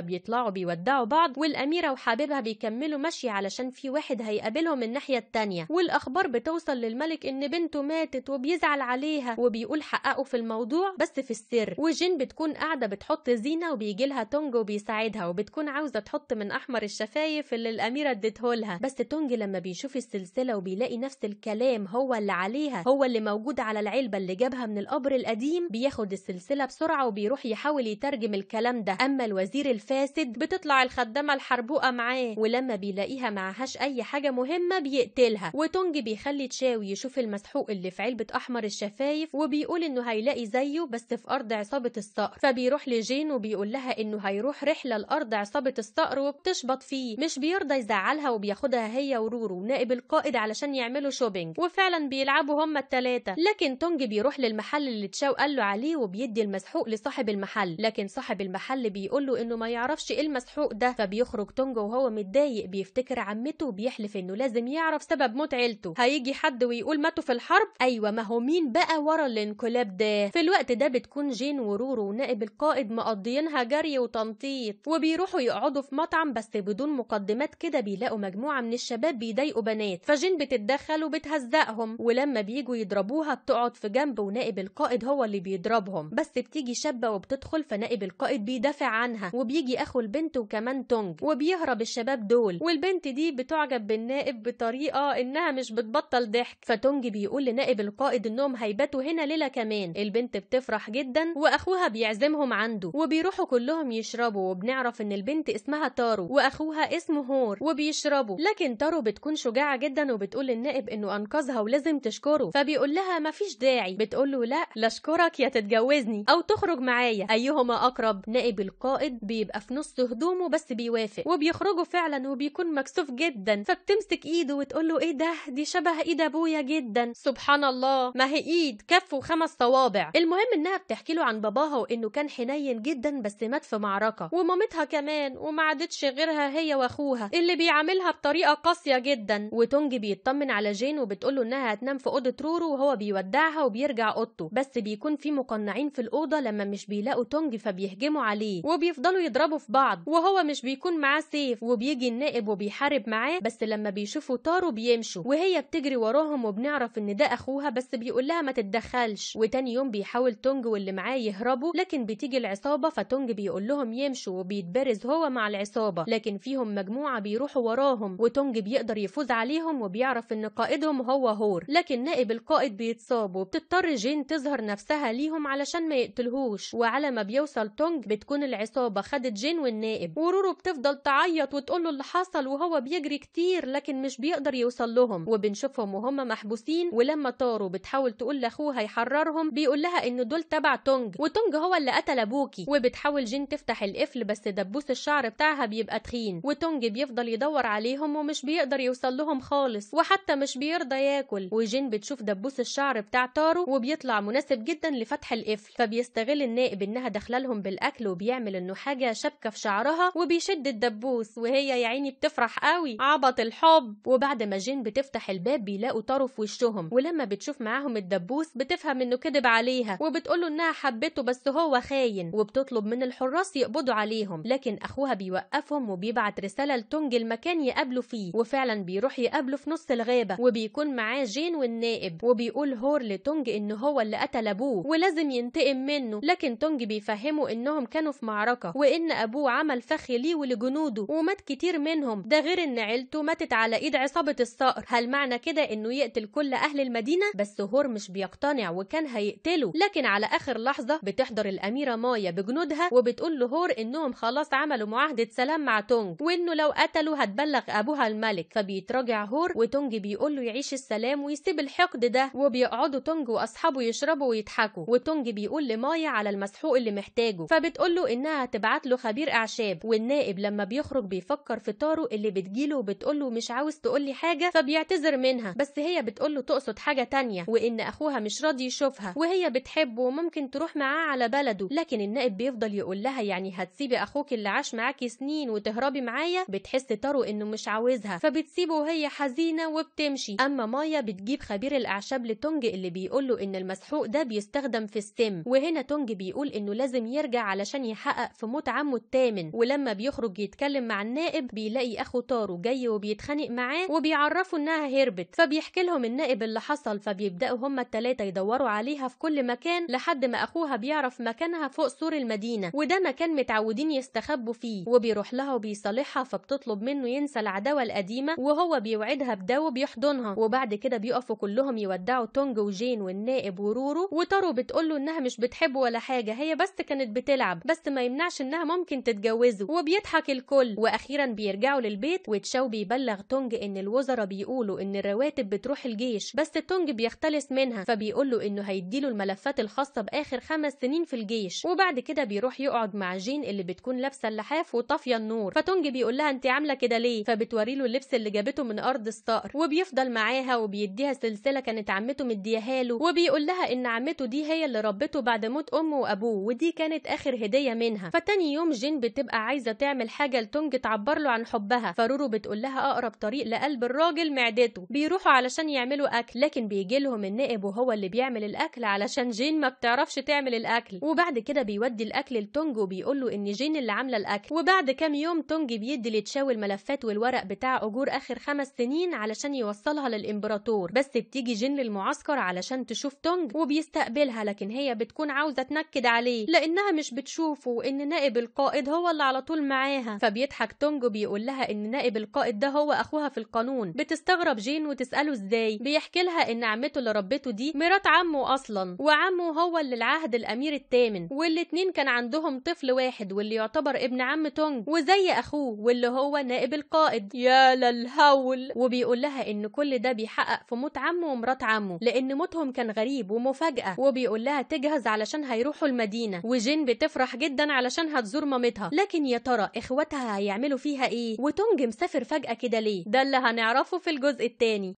بيطلعوا بيودعوا بعض والأميرة وحبيبها بيكملوا مشي علشان في واحد هيقابلهم الناحية التانية والأخبار بتوصل للملك إن بنته ماتت وبيزعل عليها وبيقول حققوا في الموضوع بس في السر وجين بتكون قاعدة بتحط زينة وبيجيلها تونج وبيساعدها وبتكون عاوزة تحط من أحمر الشفايف اللي الأميرة اديتهولها بس تونج لما بيشوف السلسلة وبيلاقي نفس الكلام هو اللي عليها هو اللي موجود على العلبة اللي جابها من القبر القديم بياخد السلسلة بسرعة وبيروح يحاول بيحاول يترجم الكلام ده اما الوزير الفاسد بتطلع الخدامه الحربوقه معاه ولما بيلاقيها معهاش اي حاجه مهمه بيقتلها وتونج بيخلي تشاوي يشوف المسحوق اللي في علبه احمر الشفايف وبيقول انه هيلاقي زيه بس في ارض عصابه الصقر فبيروح لجين وبيقول لها انه هيروح رحله لارض عصابه الصقر وبتشبط فيه مش بيرضى يزعلها وبياخدها هي ورورو نائب القائد علشان يعملوا شوبينج وفعلا بيلعبوا هما التلاتة لكن تونج بيروح للمحل اللي تشاو قال له عليه وبيدي المسحوق لصاحب المحل لكن صاحب المحل بيقول له انه ما يعرفش ايه المسحوق ده فبيخرج تونجو وهو متضايق بيفتكر عمته وبيحلف انه لازم يعرف سبب موت عيلته هيجي حد ويقول ماتوا في الحرب ايوه ما هو مين بقى ورا الانقلاب ده في الوقت ده بتكون جين ورورو ونائب القائد مقضيينها جري وتنطيط وبيروحوا يقعدوا في مطعم بس بدون مقدمات كده بيلاقوا مجموعه من الشباب بيضايقوا بنات فجين بتتدخل وبتهزقهم ولما بيجوا يضربوها بتقعد في جنب ونائب القائد هو اللي بيضربهم بس بتيجي شابه وبتدخل بتدخل فنائب القائد بيدافع عنها وبيجي اخو البنت وكمان تونج وبيهرب الشباب دول والبنت دي بتعجب بالنائب بطريقه انها مش بتبطل ضحك فتونج بيقول لنائب القائد انهم هيباتوا هنا ليله كمان البنت بتفرح جدا واخوها بيعزمهم عنده وبيروحوا كلهم يشربوا وبنعرف ان البنت اسمها تارو واخوها اسمه هور وبيشربوا لكن تارو بتكون شجاعه جدا وبتقول للنائب انه انقذها ولازم تشكره فبيقول لها مفيش داعي بتقول له لا لا اشكرك يا تتجوزني او تخرج معايا أيهما أقرب نائب القائد بيبقى في نص هدومه بس بيوافق وبيخرجوا فعلا وبيكون مكسوف جدا فبتمسك إيده وتقول له إيه ده دي شبه إيد أبويا جدا سبحان الله ما هي إيد كف وخمس صوابع المهم إنها بتحكي له عن باباها وإنه كان حنين جدا بس مات في معركة ومامتها كمان وما عادتش غيرها هي وأخوها اللي بيعاملها بطريقة قاسية جدا وتونج بيطمن على جين وبتقول له إنها هتنام في أوضة رورو وهو بيودعها وبيرجع أوضته بس بيكون في مقنعين في الأوضة لما مش بيلاقوا تونج فبيهجموا عليه وبيفضلوا يضربوا في بعض وهو مش بيكون معاه سيف وبيجي النائب وبيحارب معاه بس لما بيشوفوا طاروا بيمشوا وهي بتجري وراهم وبنعرف ان ده اخوها بس بيقول لها ما تتدخلش وتاني يوم بيحاول تونج واللي معاه يهربوا لكن بتيجي العصابه فتونج بيقول لهم يمشوا وبيتبرز هو مع العصابه لكن فيهم مجموعه بيروحوا وراهم وتونج بيقدر يفوز عليهم وبيعرف ان قائدهم هو هور لكن نائب القائد بيتصاب وبتضطر جين تظهر نفسها ليهم علشان ما يقتلهوش وعلى ما بيوصل تونج بتكون العصابه خدت جين والنائب ورورو بتفضل تعيط وتقول له اللي حصل وهو بيجري كتير لكن مش بيقدر يوصل لهم وبنشوفهم وهم محبوسين ولما طارو بتحاول تقول لاخوها يحررهم بيقول لها ان دول تبع تونج وتونج هو اللي قتل ابوكي وبتحاول جين تفتح القفل بس دبوس الشعر بتاعها بيبقى تخين وتونج بيفضل يدور عليهم ومش بيقدر يوصل لهم خالص وحتى مش بيرضى ياكل وجين بتشوف دبوس الشعر بتاع تارو وبيطلع مناسب جدا لفتح القفل فبيستغل النائب انها دخللهم بالاكل وبيعمل انه حاجه شبكه في شعرها وبيشد الدبوس وهي يا عيني بتفرح قوي عبط الحب وبعد ما جين بتفتح الباب بيلاقوا طاروا في وشهم ولما بتشوف معاهم الدبوس بتفهم انه كذب عليها وبتقول له انها حبته بس هو خاين وبتطلب من الحراس يقبضوا عليهم لكن اخوها بيوقفهم وبيبعت رساله لتونج المكان يقابله فيه وفعلا بيروح يقابله في نص الغابه وبيكون معاه جين والنائب وبيقول هور لتونج ان هو اللي قتل ابوه ولازم ينتقم منه لكن تونج بيف بيفهموا انهم كانوا في معركه وان ابوه عمل فخ ليه ولجنوده ومات كتير منهم ده غير ان عيلته ماتت على ايد عصابه الصقر هل معنى كده انه يقتل كل اهل المدينه بس هور مش بيقتنع وكان هيقتله لكن على اخر لحظه بتحضر الاميره مايا بجنودها وبتقول له هور انهم خلاص عملوا معاهده سلام مع تونج وانه لو قتلوا هتبلغ ابوها الملك فبيتراجع هور وتونج بيقول له يعيش السلام ويسيب الحقد ده وبيقعدوا تونج واصحابه يشربوا ويضحكوا وتونج بيقول لمايا على المسحوق اللي محتاجه فبتقول له انها هتبعت له خبير اعشاب والنائب لما بيخرج بيفكر في طاره اللي بتجيله وبتقول له مش عاوز تقول لي حاجه فبيعتذر منها بس هي بتقول له تقصد حاجه تانية وان اخوها مش راضي يشوفها وهي بتحبه وممكن تروح معاه على بلده لكن النائب بيفضل يقول لها يعني هتسيبي اخوك اللي عاش معاكي سنين وتهربي معايا بتحس تارو انه مش عاوزها فبتسيبه وهي حزينه وبتمشي اما مايا بتجيب خبير الاعشاب لتونج اللي بيقول له ان المسحوق ده بيستخدم في السم وهنا تونج بيقول انه لازم لازم يرجع علشان يحقق في موت عمه التامن ولما بيخرج يتكلم مع النائب بيلاقي اخو طارو جاي وبيتخانق معاه وبيعرفه انها هربت فبيحكي لهم النائب اللي حصل فبيبداوا هما التلاتة يدوروا عليها في كل مكان لحد ما اخوها بيعرف مكانها فوق سور المدينة وده مكان متعودين يستخبوا فيه وبيروح لها وبيصالحها فبتطلب منه ينسى العداوة القديمة وهو بيوعدها بده وبيحضنها وبعد كده بيقفوا كلهم يودعوا تونج وجين والنائب ورورو وتارو بتقول له انها مش بتحبه ولا حاجة هي بس بس كانت بتلعب بس ما يمنعش انها ممكن تتجوزه وبيضحك الكل واخيرا بيرجعوا للبيت وتشاو بيبلغ تونج ان الوزراء بيقولوا ان الرواتب بتروح الجيش بس تونج بيختلس منها فبيقول له انه هيديله الملفات الخاصه باخر خمس سنين في الجيش وبعد كده بيروح يقعد مع جين اللي بتكون لابسه اللحاف وطافيه النور فتونج بيقول لها انت عامله كده ليه فبتوري له اللبس اللي جابته من ارض الصقر وبيفضل معاها وبيديها سلسله كانت عمته مدياها له وبيقول لها ان عمته دي هي اللي ربته بعد موت امه وابوه ودي كانت اخر هديه منها فتاني يوم جين بتبقى عايزه تعمل حاجه لتونج تعبر له عن حبها فرورو بتقول لها اقرب طريق لقلب الراجل معدته بيروحوا علشان يعملوا اكل لكن بيجي لهم النائب وهو اللي بيعمل الاكل علشان جين ما بتعرفش تعمل الاكل وبعد كده بيودي الاكل لتونج وبيقول له ان جين اللي عامله الاكل وبعد كام يوم تونج بيدي لتشاوي الملفات والورق بتاع اجور اخر خمس سنين علشان يوصلها للامبراطور بس بتيجي جين للمعسكر علشان تشوف تونج وبيستقبلها لكن هي بتكون عاوزه تنكد عليه لانها مش بتشوفه ان نائب القائد هو اللي على طول معاها فبيضحك تونج بيقول لها ان نائب القائد ده هو اخوها في القانون بتستغرب جين وتساله ازاي بيحكي لها ان عمته اللي ربته دي مرات عمه اصلا وعمه هو اللي العهد الامير الثامن والاتنين كان عندهم طفل واحد واللي يعتبر ابن عم تونج وزي اخوه واللي هو نائب القائد يا للهول وبيقول لها ان كل ده بيحقق في موت عمه ومرات عمه لان موتهم كان غريب ومفاجاه وبيقول لها تجهز علشان هيروحوا المدينه وجين بتفرح جدا علشان هتزور مامتها لكن يا ترى اخواتها هيعملوا فيها ايه وتونج مسافر فجأة كده ليه ده اللي هنعرفه في الجزء التاني